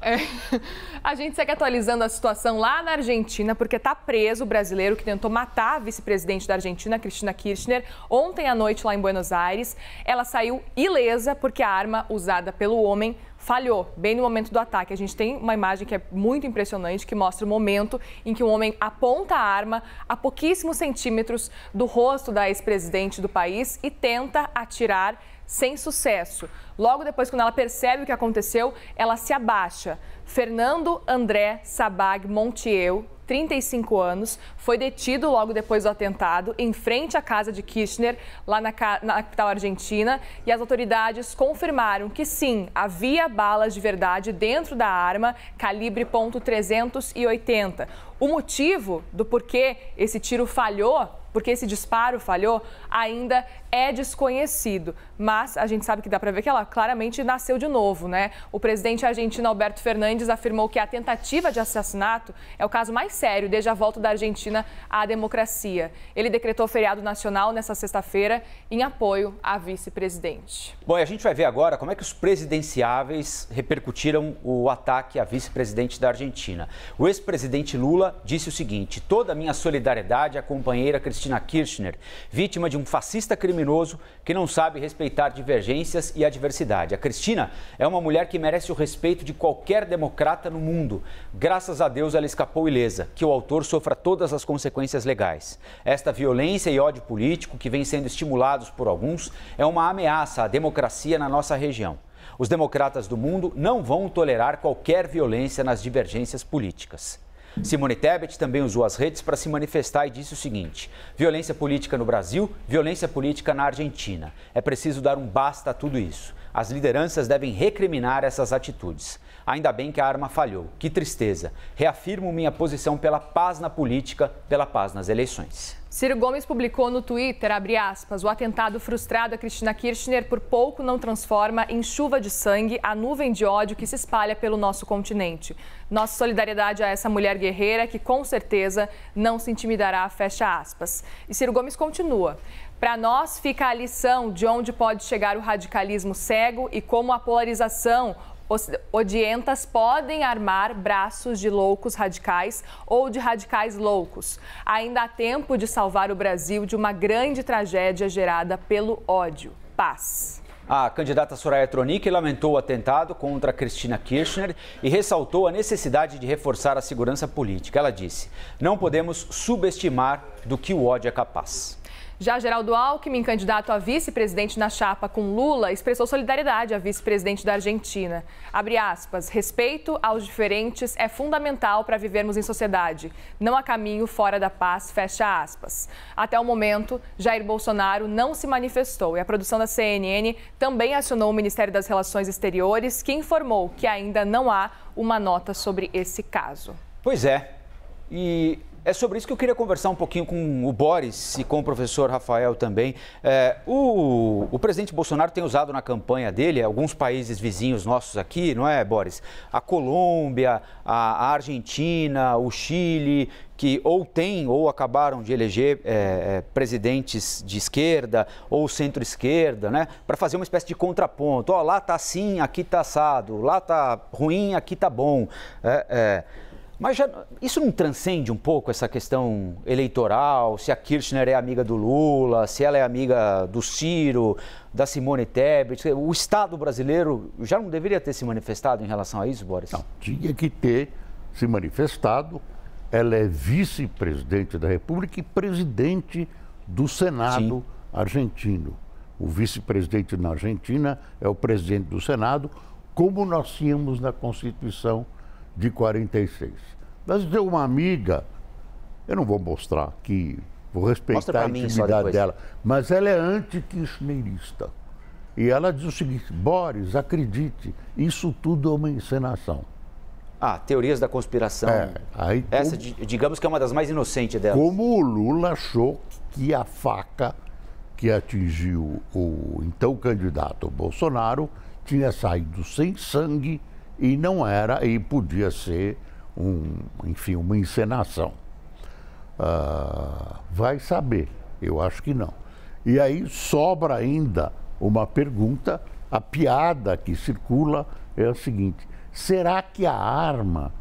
É. A gente segue atualizando a situação lá na Argentina, porque está preso o brasileiro que tentou matar a vice-presidente da Argentina, Cristina Kirchner, ontem à noite lá em Buenos Aires. Ela saiu ilesa porque a arma usada pelo homem falhou bem no momento do ataque. A gente tem uma imagem que é muito impressionante, que mostra o momento em que um homem aponta a arma a pouquíssimos centímetros do rosto da ex-presidente do país e tenta atirar sem sucesso. Logo depois, quando ela percebe o que aconteceu, ela se abaixa. Fernando André Sabag Montiel, 35 anos, foi detido logo depois do atentado em frente à casa de Kirchner, lá na, na, capital argentina, e as autoridades confirmaram que sim, havia balas de verdade dentro da arma, calibre .380. O motivo do porquê esse tiro falhou, porque esse disparo falhou, ainda é desconhecido, mas a gente sabe que dá para ver que ela claramente nasceu de novo, né? O presidente argentino Alberto Fernandes afirmou que a tentativa de assassinato é o caso mais sério desde a volta da Argentina à democracia. Ele decretou feriado nacional nesta sexta-feira em apoio à vice-presidente. Bom, e a gente vai ver agora como é que os presidenciáveis repercutiram o ataque à vice-presidente da Argentina. O ex-presidente Lula disse o seguinte: "Toda a minha solidariedade à companheira Cristina Kirchner, vítima de um fascista criminoso criminoso que não sabe respeitar divergências e a diversidade. A Cristina é uma mulher que merece o respeito de qualquer democrata no mundo. Graças a Deus ela escapou ilesa, que o autor sofra todas as consequências legais. Esta violência e ódio político que vem sendo estimulados por alguns é uma ameaça à democracia na nossa região. Os democratas do mundo não vão tolerar qualquer violência nas divergências políticas. Simone Tebet também usou as redes para se manifestar e disse o seguinte: violência política no Brasil, violência política na Argentina. É preciso dar um basta a tudo isso. As lideranças devem recriminar essas atitudes. Ainda bem que a arma falhou. Que tristeza. Reafirmo minha posição pela paz na política, pela paz nas eleições. Ciro Gomes publicou no Twitter, aspas, o atentado frustrado a Cristina Kirchner por pouco não transforma em chuva de sangue a nuvem de ódio que se espalha pelo nosso continente. Nossa solidariedade a essa mulher guerreira que com certeza não se intimidará, fecha aspas. E Ciro Gomes continua. Para nós fica a lição de onde pode chegar o radicalismo cego e como a polarização odientas podem armar braços de loucos radicais ou de radicais loucos. Ainda há tempo de salvar o Brasil de uma grande tragédia gerada pelo ódio. Paz. A candidata Soraya Tronic lamentou o atentado contra Cristina Kirchner e ressaltou a necessidade de reforçar a segurança política. Ela disse: Não podemos subestimar do que o ódio é capaz. Já Geraldo Alckmin, candidato a vice-presidente na chapa com Lula, expressou solidariedade à vice-presidente da Argentina. Abre aspas, respeito aos diferentes é fundamental para vivermos em sociedade. Não há caminho fora da paz, fecha aspas. Até o momento, Jair Bolsonaro não se manifestou e a produção da CNN também acionou o Ministério das Relações Exteriores, que informou que ainda não há uma nota sobre esse caso. Pois é. E é sobre isso que eu queria conversar um pouquinho com o Boris e com o professor Rafael também. É, o, o presidente Bolsonaro tem usado na campanha dele alguns países vizinhos nossos aqui, não é, Boris? A Colômbia, a, a Argentina, o Chile, que ou tem ou acabaram de eleger é, é presidentes de esquerda ou centro-esquerda, né, para fazer uma espécie de contraponto. Ó, oh, lá tá assim, aqui tá assado. Lá tá ruim, aqui tá bom. É, é. Mas já, isso não transcende um pouco essa questão eleitoral? Se a Kirchner é amiga do Lula, se ela é amiga do Ciro, da Simone Tebet? O Estado brasileiro já não deveria ter se manifestado em relação a isso, Boris? Não, tinha que ter se manifestado. Ela é vice-presidente da República e presidente do Senado Sim. argentino. O vice-presidente na Argentina é o presidente do Senado, como nós tínhamos na Constituição argentina de 46. Mas eu tenho uma amiga, eu não vou mostrar que vou respeitar a intimidade dela, mas ela é anti-kirchnerista. E ela diz o seguinte: Boris, acredite, isso tudo é uma encenação. Ah, teorias da conspiração. É, aí, Essa, como, digamos que é uma das mais inocentes dela. Como o Lula achou que a faca que atingiu o então candidato Bolsonaro tinha saído sem sangue e não era e podia ser um, enfim, uma encenação. Ah, vai saber, eu acho que não. E aí sobra ainda uma pergunta, a piada que circula é a seguinte: será que a arma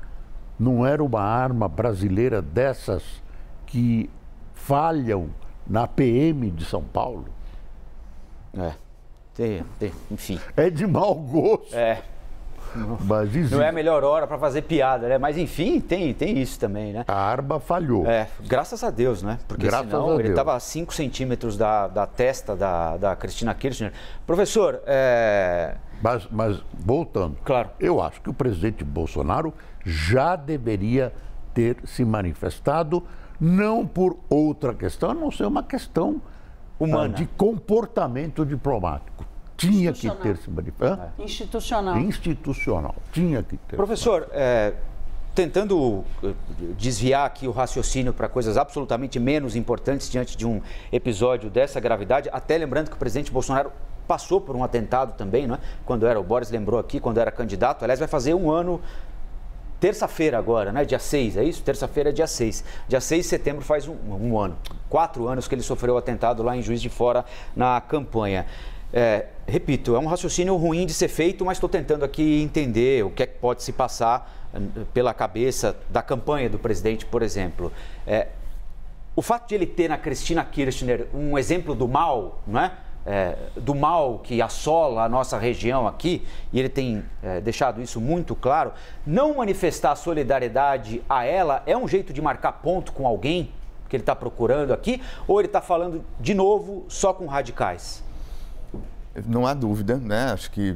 não era uma arma brasileira dessas que falham na PM de São Paulo? É. Tem, tem, enfim. É de mau gosto. É. Não é a melhor hora para fazer piada, né? Mas enfim, tem, tem isso também, né? A arma falhou. É, graças a Deus, né? Porque graças senão ele estava a 5 centímetros da, da testa da, da Cristina Kirchner. Professor, é... Mas, mas voltando. Claro. Eu acho que o presidente Bolsonaro já deveria ter se manifestado, não por outra questão, a não ser uma questão ah, Humana. de comportamento diplomático. Tinha que ter se manifestado. É. Institucional. Institucional. Tinha que ter. Professor, é, tentando eh, desviar aqui o raciocínio para coisas absolutamente menos importantes diante de um episódio dessa gravidade, até lembrando que o presidente Bolsonaro passou por um atentado também, não é? Quando era, o Boris lembrou aqui, quando era candidato. Aliás, vai fazer um ano terça-feira agora, né? Dia 6, é isso? Terça-feira é dia 6. Dia 6 de setembro faz um, um, ano. Quatro anos que ele sofreu o atentado lá em Juiz de Fora na campanha. É, repito, é um raciocínio ruim de ser feito, mas estou tentando aqui entender o que é que pode se passar hum, pela cabeça da campanha do presidente, por exemplo. É, o fato de ele ter na Cristina Kirchner um exemplo do mal, não é? É, do mal que assola a nossa região aqui, e ele tem é, deixado isso muito claro, não manifestar solidariedade a ela é um jeito de marcar ponto com alguém que ele está procurando aqui, ou ele está falando de novo só com radicais? Não há dúvida, né? Acho que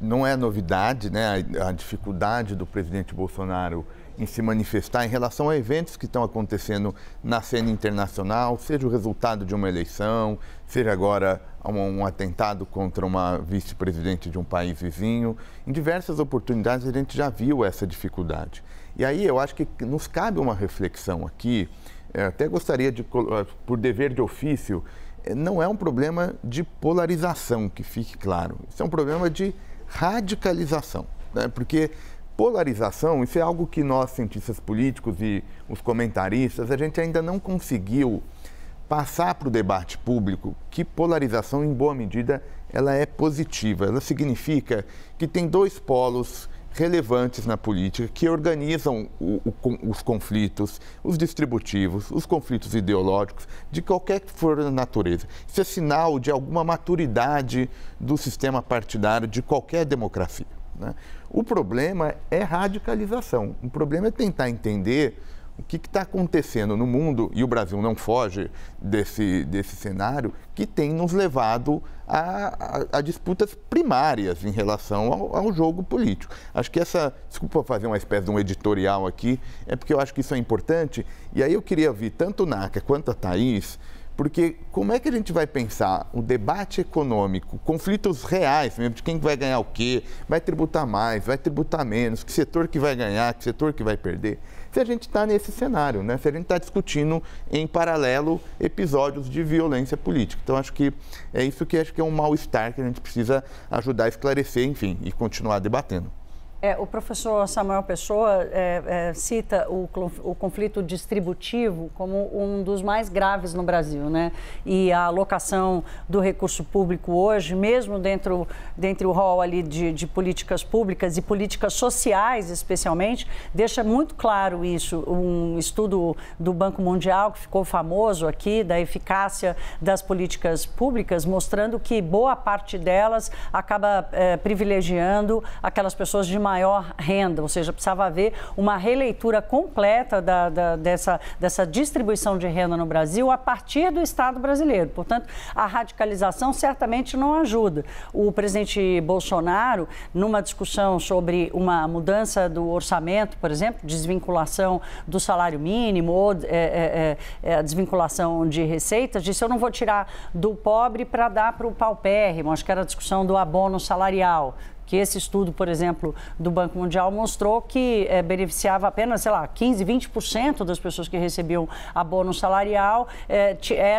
não é novidade, né? A, dificuldade do presidente Bolsonaro em se manifestar em relação a eventos que estão acontecendo na cena internacional, seja o resultado de uma eleição, seja agora um, um atentado contra uma vice-presidente de um país vizinho. Em diversas oportunidades a gente já viu essa dificuldade. E aí eu acho que nos cabe uma reflexão aqui. Eu é, até gostaria de, é, por dever de ofício, não é um problema de polarização, que fique claro. Isso é um problema de radicalização, né? porque polarização, isso é algo que nós, cientistas políticos e os comentaristas, a gente ainda não conseguiu passar para o debate público que polarização, em boa medida, ela é positiva. Ela significa que tem dois polos relevantes na política que organizam o, o, os conflitos, os distributivos, os conflitos ideológicos, de qualquer que for natureza. Isso é sinal de alguma maturidade do sistema partidário de qualquer democracia. Né? O problema é radicalização. O problema é tentar entender o que está acontecendo no mundo, e o Brasil não foge desse, desse cenário, que tem nos levado a, a, a disputas primárias em relação ao, ao, jogo político. Acho que essa. Desculpa fazer uma espécie de um editorial aqui, é porque eu acho que isso é importante. E aí eu queria ouvir tanto Naka quanto a Thaís porque como é que a gente vai pensar o debate econômico, conflitos reais mesmo, de quem vai ganhar o quê, vai tributar mais, vai tributar menos, que setor que vai ganhar, que setor que vai perder, se a gente está nesse cenário, né? se a gente está discutindo em paralelo episódios de violência política. Então, acho que é isso que acho que é um mal-estar que a gente precisa ajudar a esclarecer, enfim, e continuar debatendo. É, o professor Samuel Pessoa é, é, cita o, o, conflito distributivo como um dos mais graves no Brasil, né? E a alocação do recurso público hoje, mesmo dentro, dentro o rol ali de, de políticas públicas e políticas sociais, especialmente, deixa muito claro isso. Um estudo do Banco Mundial que ficou famoso aqui da eficácia das políticas públicas, mostrando que boa parte delas acaba é, privilegiando aquelas pessoas de maior maior renda, ou seja, precisava haver uma releitura completa da, da, dessa, dessa distribuição de renda no Brasil a partir do Estado brasileiro. Portanto, a radicalização certamente não ajuda. O presidente Bolsonaro, numa discussão sobre uma mudança do orçamento, por exemplo, desvinculação do salário mínimo ou é, é, é, é desvinculação de receitas, disse eu não vou tirar do pobre para dar para o paupérrimo. Acho que era a discussão do abono salarial que esse estudo, por exemplo, do Banco Mundial mostrou que é, beneficiava apenas, sei lá, 15, 20% das pessoas que recebiam abono salarial é,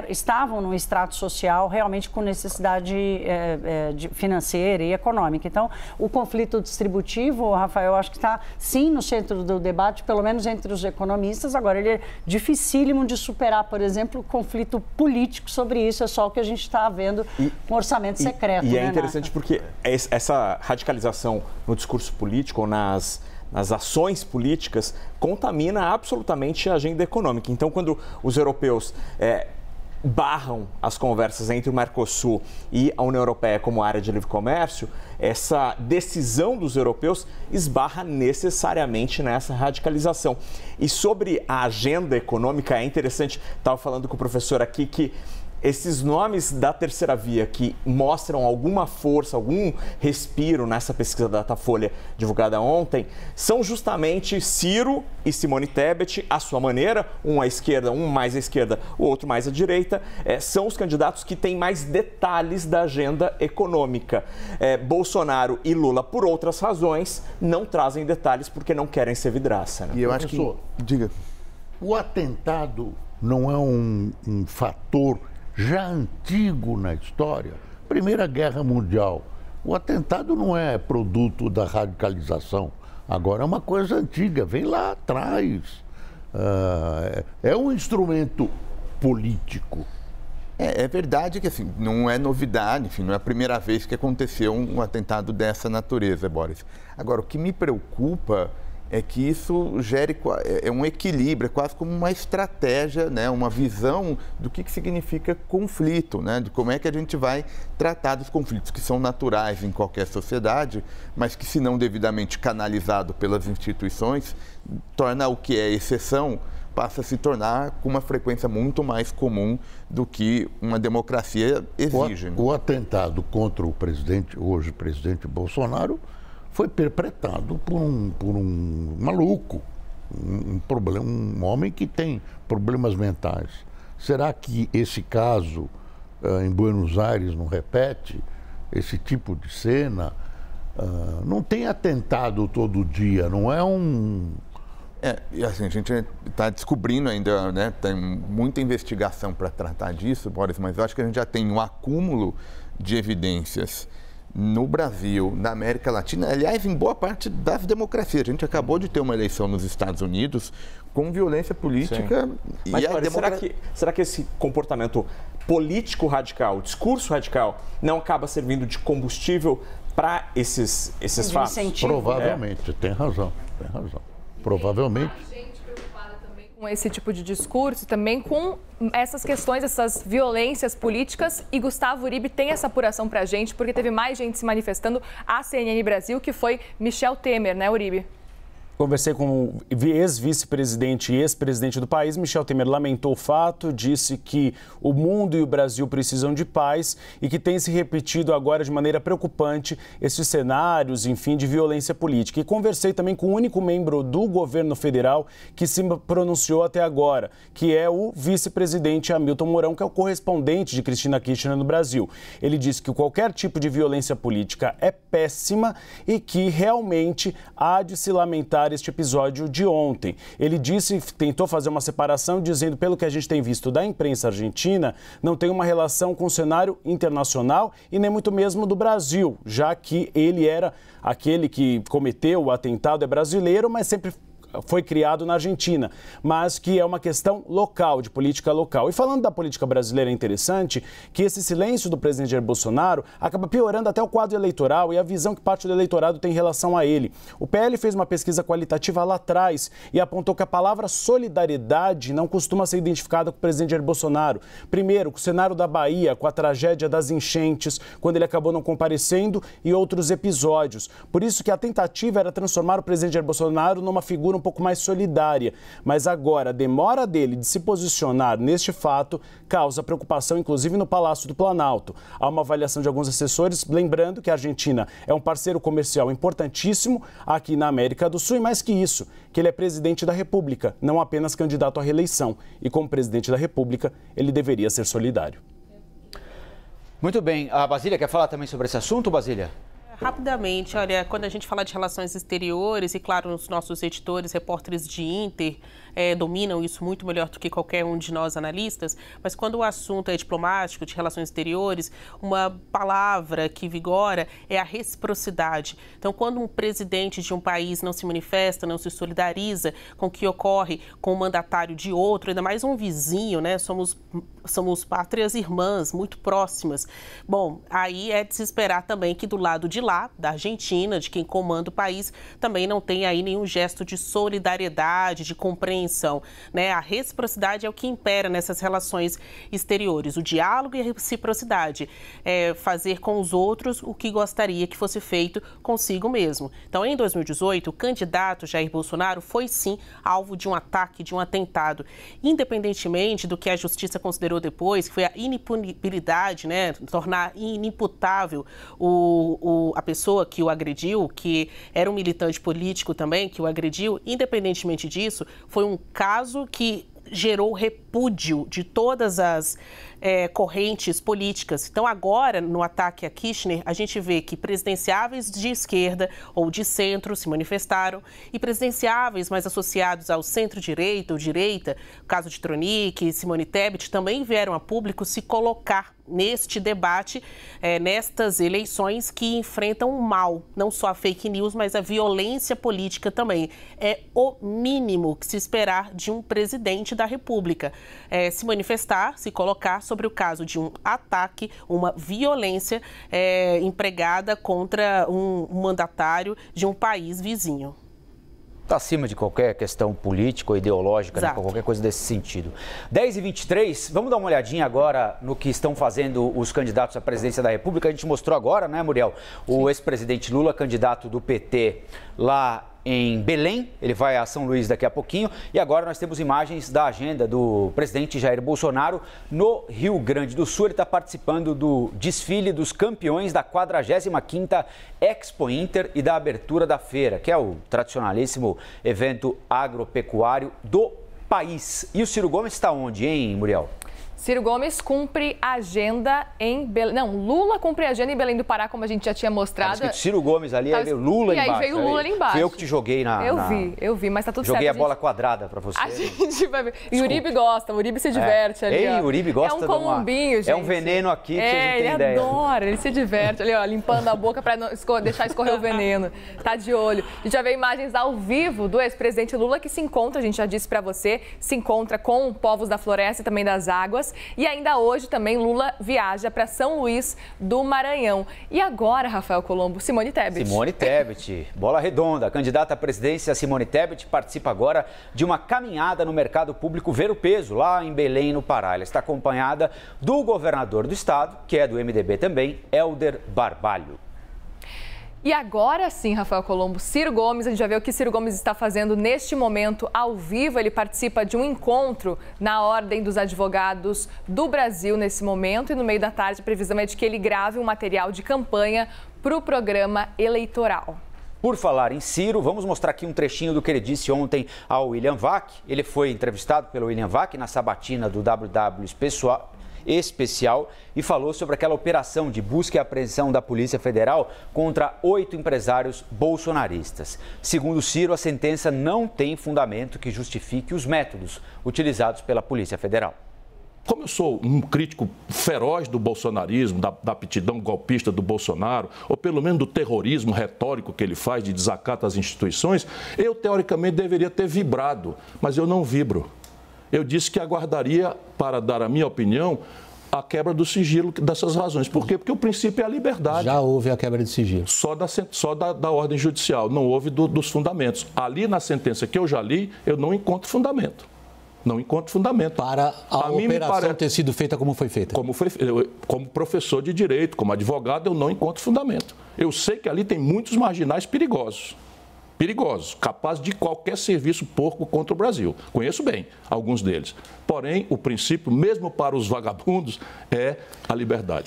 estavam num extrato social realmente com necessidade é, de, financeira e econômica. Então, o conflito distributivo, Rafael, acho que está sim no centro do debate, pelo menos entre os economistas. Agora, ele é dificílimo de superar, por exemplo, o conflito político sobre isso. É só o que a gente está vendo e, com orçamento secreto. E é né, interessante porque essa radicalização radicalização no discurso político ou nas, nas ações políticas contamina absolutamente a agenda econômica. Então, quando os europeus é, barram as conversas entre o Mercosul e a União Europeia como área de livre comércio, essa decisão dos europeus esbarra necessariamente nessa radicalização. E sobre a agenda econômica, é interessante, estava falando com o professor aqui que esses nomes da terceira via que mostram alguma força, algum respiro nessa pesquisa da Datafolha divulgada ontem, são justamente Ciro e Simone Tebet, à sua maneira, um à esquerda, um mais à esquerda, o outro mais à direita, é, são os candidatos que têm mais detalhes da agenda econômica. É, Bolsonaro e Lula, por outras razões, não trazem detalhes porque não querem ser vidraça. Né? E eu acho que... Diga. O atentado não é um, um fator já antigo na história, Primeira Guerra Mundial. O atentado não é produto da radicalização. Agora é uma coisa antiga, vem lá atrás. Ah, é, é um instrumento político. É, é, verdade que assim, não é novidade, enfim, não é a primeira vez que aconteceu um, um atentado dessa natureza, Boris. Agora, o que me preocupa é que isso gere é, é um equilíbrio, é quase como uma estratégia, né, uma visão do que, que significa conflito, né, de como é que a gente vai tratar dos conflitos que são naturais em qualquer sociedade, mas que se não devidamente canalizado pelas instituições, torna o que é exceção passa a se tornar com uma frequência muito mais comum do que uma democracia exige. O, né. o atentado contra o presidente, hoje presidente Bolsonaro, foi perpetrado por um, por um maluco, um, um, problema, um homem que tem problemas mentais. Será que esse caso uh, em Buenos Aires não repete esse tipo de cena? Uh, não tem atentado todo dia, não é um. É, e assim, a gente está descobrindo ainda, né? Tem muita investigação para tratar disso, Boris, mas eu acho que a gente já tem um acúmulo de evidências no Brasil, na América Latina, aliás, em boa parte das democracias. A gente acabou de ter uma eleição nos Estados Unidos com violência política Sim. e Mas, a democracia... será, que, será que esse comportamento político radical, discurso radical, não acaba servindo de combustível para esses, esses fatos? Incentivo. Provavelmente, é. tem razão, tem razão. Provavelmente esse tipo de discurso, também com essas questões, essas violências políticas. E Gustavo Uribe tem essa apuração para a gente, porque teve mais gente se manifestando à CNN Brasil, que foi Michel Temer, né, Uribe? Conversei com o ex-vice-presidente e ex-presidente do país. Michel Temer lamentou o fato, disse que o mundo e o Brasil precisam de paz e que tem se repetido agora de maneira preocupante esses cenários, enfim, de violência política. E conversei também com o único membro do governo federal que se pronunciou até agora, que é o vice-presidente Hamilton Mourão, que é o correspondente de Cristina Kirchner no Brasil. Ele disse que qualquer tipo de violência política é péssima e que realmente há de se lamentar comentar este episódio de ontem. Ele disse, tentou fazer uma separação, dizendo, pelo que a gente tem visto da imprensa argentina, não tem uma relação com o cenário internacional e nem muito mesmo do Brasil, já que ele era aquele que cometeu o atentado, é brasileiro, mas sempre foi criado na Argentina, mas que é uma questão local, de política local. E falando da política brasileira, é interessante que esse silêncio do presidente Jair Bolsonaro acaba piorando até o quadro eleitoral e a visão que parte do eleitorado tem em relação a ele. O PL fez uma pesquisa qualitativa lá atrás e apontou que a palavra solidariedade não costuma ser identificada com o presidente Jair Bolsonaro. Primeiro, com o cenário da Bahia, com a tragédia das enchentes, quando ele acabou não comparecendo, e outros episódios. Por isso que a tentativa era transformar o presidente Jair Bolsonaro numa figura um pouco mais solidária. Mas agora, a demora dele de se posicionar neste fato causa preocupação, inclusive no Palácio do Planalto. Há uma avaliação de alguns assessores, lembrando que a Argentina é um parceiro comercial importantíssimo aqui na América do Sul, e mais que isso, que ele é presidente da República, não apenas candidato à reeleição. E como presidente da República, ele deveria ser solidário. Muito bem. A ah, Basília quer falar também sobre esse assunto, Basília? Rapidamente, olha, quando a gente fala de relações exteriores, e claro, os nossos editores, repórteres de Inter, é, dominam isso muito melhor do que qualquer um de nós analistas, mas quando o assunto é diplomático, de relações exteriores, uma palavra que vigora é a reciprocidade. Então, quando um presidente de um país não se manifesta, não se solidariza com o que ocorre com o mandatário de outro, ainda mais um vizinho, né? Somos, somos pátrias irmãs, muito próximas. Bom, aí é de se esperar também que do lado de lá, da Argentina, de quem comanda o país, também não tenha aí nenhum gesto de solidariedade, de compreensão né? A reciprocidade é o que impera nessas relações exteriores. O diálogo e a reciprocidade. É fazer com os outros o que gostaria que fosse feito consigo mesmo. Então, em 2018, o candidato Jair Bolsonaro foi sim alvo de um ataque, de um atentado. Independentemente do que a justiça considerou depois, que foi a impunibilidade, né? tornar inimputável o, o, a pessoa que o agrediu, que era um militante político também, que o agrediu, independentemente disso, foi um um caso que gerou repúdio de todas as é, correntes políticas. Então, agora, no ataque a Kirchner, a gente vê que presidenciáveis de esquerda ou de centro se manifestaram e presidenciáveis mais associados ao centro-direita ou direita, caso de Tronic, Simone Tebet, também vieram a público se colocar neste debate, é, nestas eleições que enfrentam o mal, não só a fake news, mas a violência política também. É o mínimo que se esperar de um presidente da República. É, se manifestar, se colocar sobre sobre o caso de um ataque, uma violência é, empregada contra um mandatário de um país vizinho. Está acima de qualquer questão política ou ideológica, né? qualquer coisa desse sentido. 10 e 23 vamos dar uma olhadinha agora no que estão fazendo os candidatos à presidência da República. A gente mostrou agora, né, Muriel? O ex-presidente Lula, candidato do PT lá em Belém, ele vai a São Luís daqui a pouquinho. E agora nós temos imagens da agenda do presidente Jair Bolsonaro no Rio Grande do Sul. Ele está participando do desfile dos campeões da 45ª Expo Inter e da abertura da feira, que é o tradicionalíssimo evento agropecuário do país. E o Ciro Gomes está onde, hein, Muriel? Ciro Gomes cumpre agenda em Belém. Não, Lula cumpre agenda em Belém do Pará, como a gente já tinha mostrado. Tá Ciro Gomes ali, tá... Lula embaixo. E aí veio o Lula ali embaixo. Foi eu que te joguei na. Eu na... vi, eu vi, mas tá tudo joguei certo. Joguei a gente... bola quadrada pra você. A gente vai ver. E Uribe gosta, Uribe se é. diverte é. ali. Ei, ó. Uribe gosta É um colombinho, uma... gente. É um veneno aqui que é, vocês não têm ele adora, ele se diverte ali, ó, limpando a boca pra esco... deixar escorrer o veneno. Tá de olho. A gente já vê imagens ao vivo do ex-presidente Lula que se encontra, a gente já disse pra você, se encontra com povos da floresta e também das águas. E ainda hoje também Lula viaja para São Luís do Maranhão. E agora, Rafael Colombo, Simone Tebet. Simone Tebet, bola redonda. candidata à presidência Simone Tebet participa agora de uma caminhada no mercado público Ver o Peso, lá em Belém, no Pará. Ela está acompanhada do governador do estado, que é do MDB também, Helder Barbalho. E agora sim, Rafael Colombo, Ciro Gomes, a gente já vê o que Ciro Gomes está fazendo neste momento ao vivo. Ele participa de um encontro na Ordem dos Advogados do Brasil nesse momento e no meio da tarde a previsão é de que ele grave um material de campanha para o programa eleitoral. Por falar em Ciro, vamos mostrar aqui um trechinho do que ele disse ontem ao William Vac. Ele foi entrevistado pelo William Vac na sabatina do WW Pessoal, especial e falou sobre aquela operação de busca e apreensão da Polícia Federal contra oito empresários bolsonaristas. Segundo Ciro, a sentença não tem fundamento que justifique os métodos utilizados pela Polícia Federal. Como eu sou um crítico feroz do bolsonarismo, da, da, aptidão golpista do Bolsonaro, ou pelo menos do terrorismo retórico que ele faz de desacato às instituições, eu teoricamente deveria ter vibrado, mas eu não vibro eu disse que aguardaria para dar a minha opinião a quebra do sigilo dessas razões. Por quê? Porque o princípio é a liberdade. Já houve a quebra de sigilo. Só da, só da, da ordem judicial, não houve do, dos fundamentos. Ali na sentença que eu já li, eu não encontro fundamento. Não encontro fundamento. Para a, a operação ter sido feita como foi feita? Como, foi, eu, como professor de direito, como advogado, eu não encontro fundamento. Eu sei que ali tem muitos marginais perigosos perigosos, capazes de qualquer serviço porco contra o Brasil. Conheço bem alguns deles. Porém, o princípio, mesmo para os vagabundos, é a liberdade.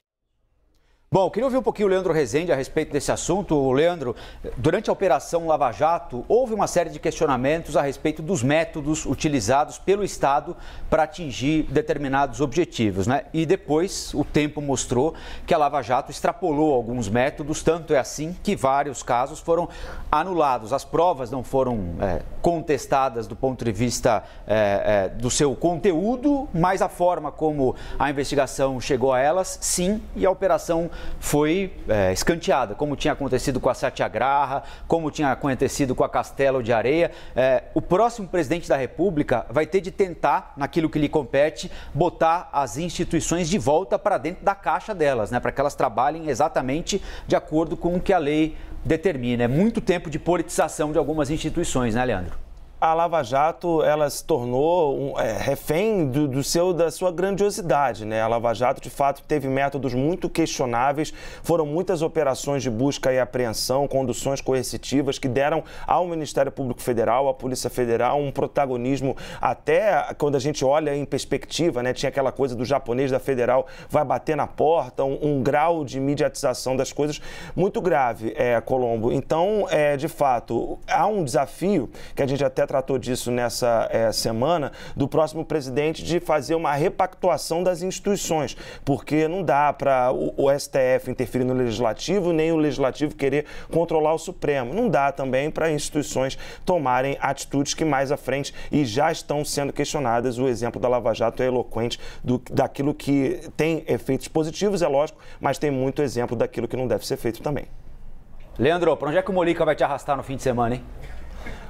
Bom, queria ouvir um pouquinho o Leandro Rezende a respeito desse assunto. O Leandro, durante a Operação Lava Jato, houve uma série de questionamentos a respeito dos métodos utilizados pelo Estado para atingir determinados objetivos. Né? E depois o tempo mostrou que a Lava Jato extrapolou alguns métodos, tanto é assim que vários casos foram anulados. As provas não foram é, contestadas do ponto de vista é, é, do seu conteúdo, mas a forma como a investigação chegou a elas, sim, e a operação foi é, escanteada, como tinha acontecido com a Satyagraha, como tinha acontecido com a Castelo de Areia. É, o próximo presidente da República vai ter de tentar, naquilo que lhe compete, botar as instituições de volta para dentro da caixa delas, né, para que elas trabalhem exatamente de acordo com o que a lei determina. É muito tempo de politização de algumas instituições, né, Leandro? a Lava Jato ela se tornou um, é, refém do, do, seu, da sua grandiosidade. Né? A Lava Jato, de fato, teve métodos muito questionáveis, foram muitas operações de busca e apreensão, conduções coercitivas que deram ao Ministério Público Federal, à Polícia Federal, um protagonismo até quando a gente olha em perspectiva, né? tinha aquela coisa do japonês da Federal vai bater na porta, um, um grau de mediatização das coisas muito grave, é, Colombo. Então, é, de fato, há um desafio que a gente até tratou disso nessa é, semana, do próximo presidente de fazer uma repactuação das instituições, porque não dá para o, o, STF interferir no legislativo, nem o legislativo querer controlar o Supremo. Não dá também para instituições tomarem atitudes que mais à frente e já estão sendo questionadas. O exemplo da Lava Jato é eloquente do, daquilo que tem efeitos positivos, é lógico, mas tem muito exemplo daquilo que não deve ser feito também. Leandro, para onde é que o Molica vai te arrastar no fim de semana, hein?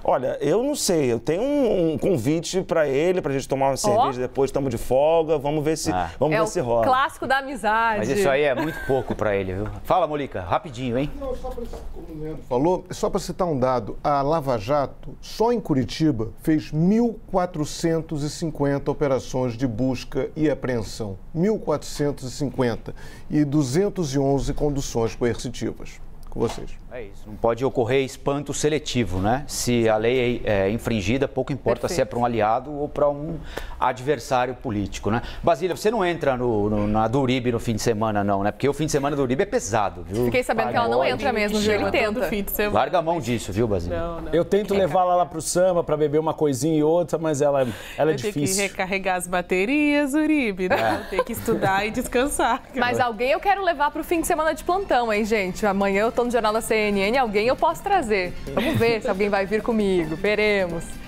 Olha, eu não sei. Eu tenho um, um convite para ele, a gente tomar uma cerveja oh. depois, estamos de folga. Vamos ver se, ah. vamos é ver se rola. clássico da amizade. Mas isso aí é muito pouco para ele, viu? Fala, Molica, rapidinho, hein? Não, só pra, como falou, só para citar um dado: a Lava Jato, só em Curitiba, fez 1.450 operações de busca e apreensão. 1.450. E 211 conduções coercitivas. Com vocês. É isso, não pode ocorrer espanto seletivo, né? Se a lei é, é infringida, pouco importa Perfeito. se é para um aliado ou para um adversário político, né? Basília, você não entra no, no, na do Uribe no fim de semana, não, né? Porque o fim de semana do Uribe é pesado, viu? Fiquei sabendo Pai, que ela não entra mesmo, viu? Ele tenta. Fim de semana. Larga a mão disso, viu, Basília? Não, não. Eu tento levá-la lá pro samba para beber uma coisinha e outra, mas ela, ela é Eu difícil. Tem que recarregar as baterias, Uribe, né? É. Tem que estudar e descansar. (laughs) Mas alguém eu quero levar pro fim de semana de plantão, hein, gente? Amanhã eu tô no Jornal da CNN alguém, eu posso trazer. Vamos ver se alguém vai vir comigo. Veremos.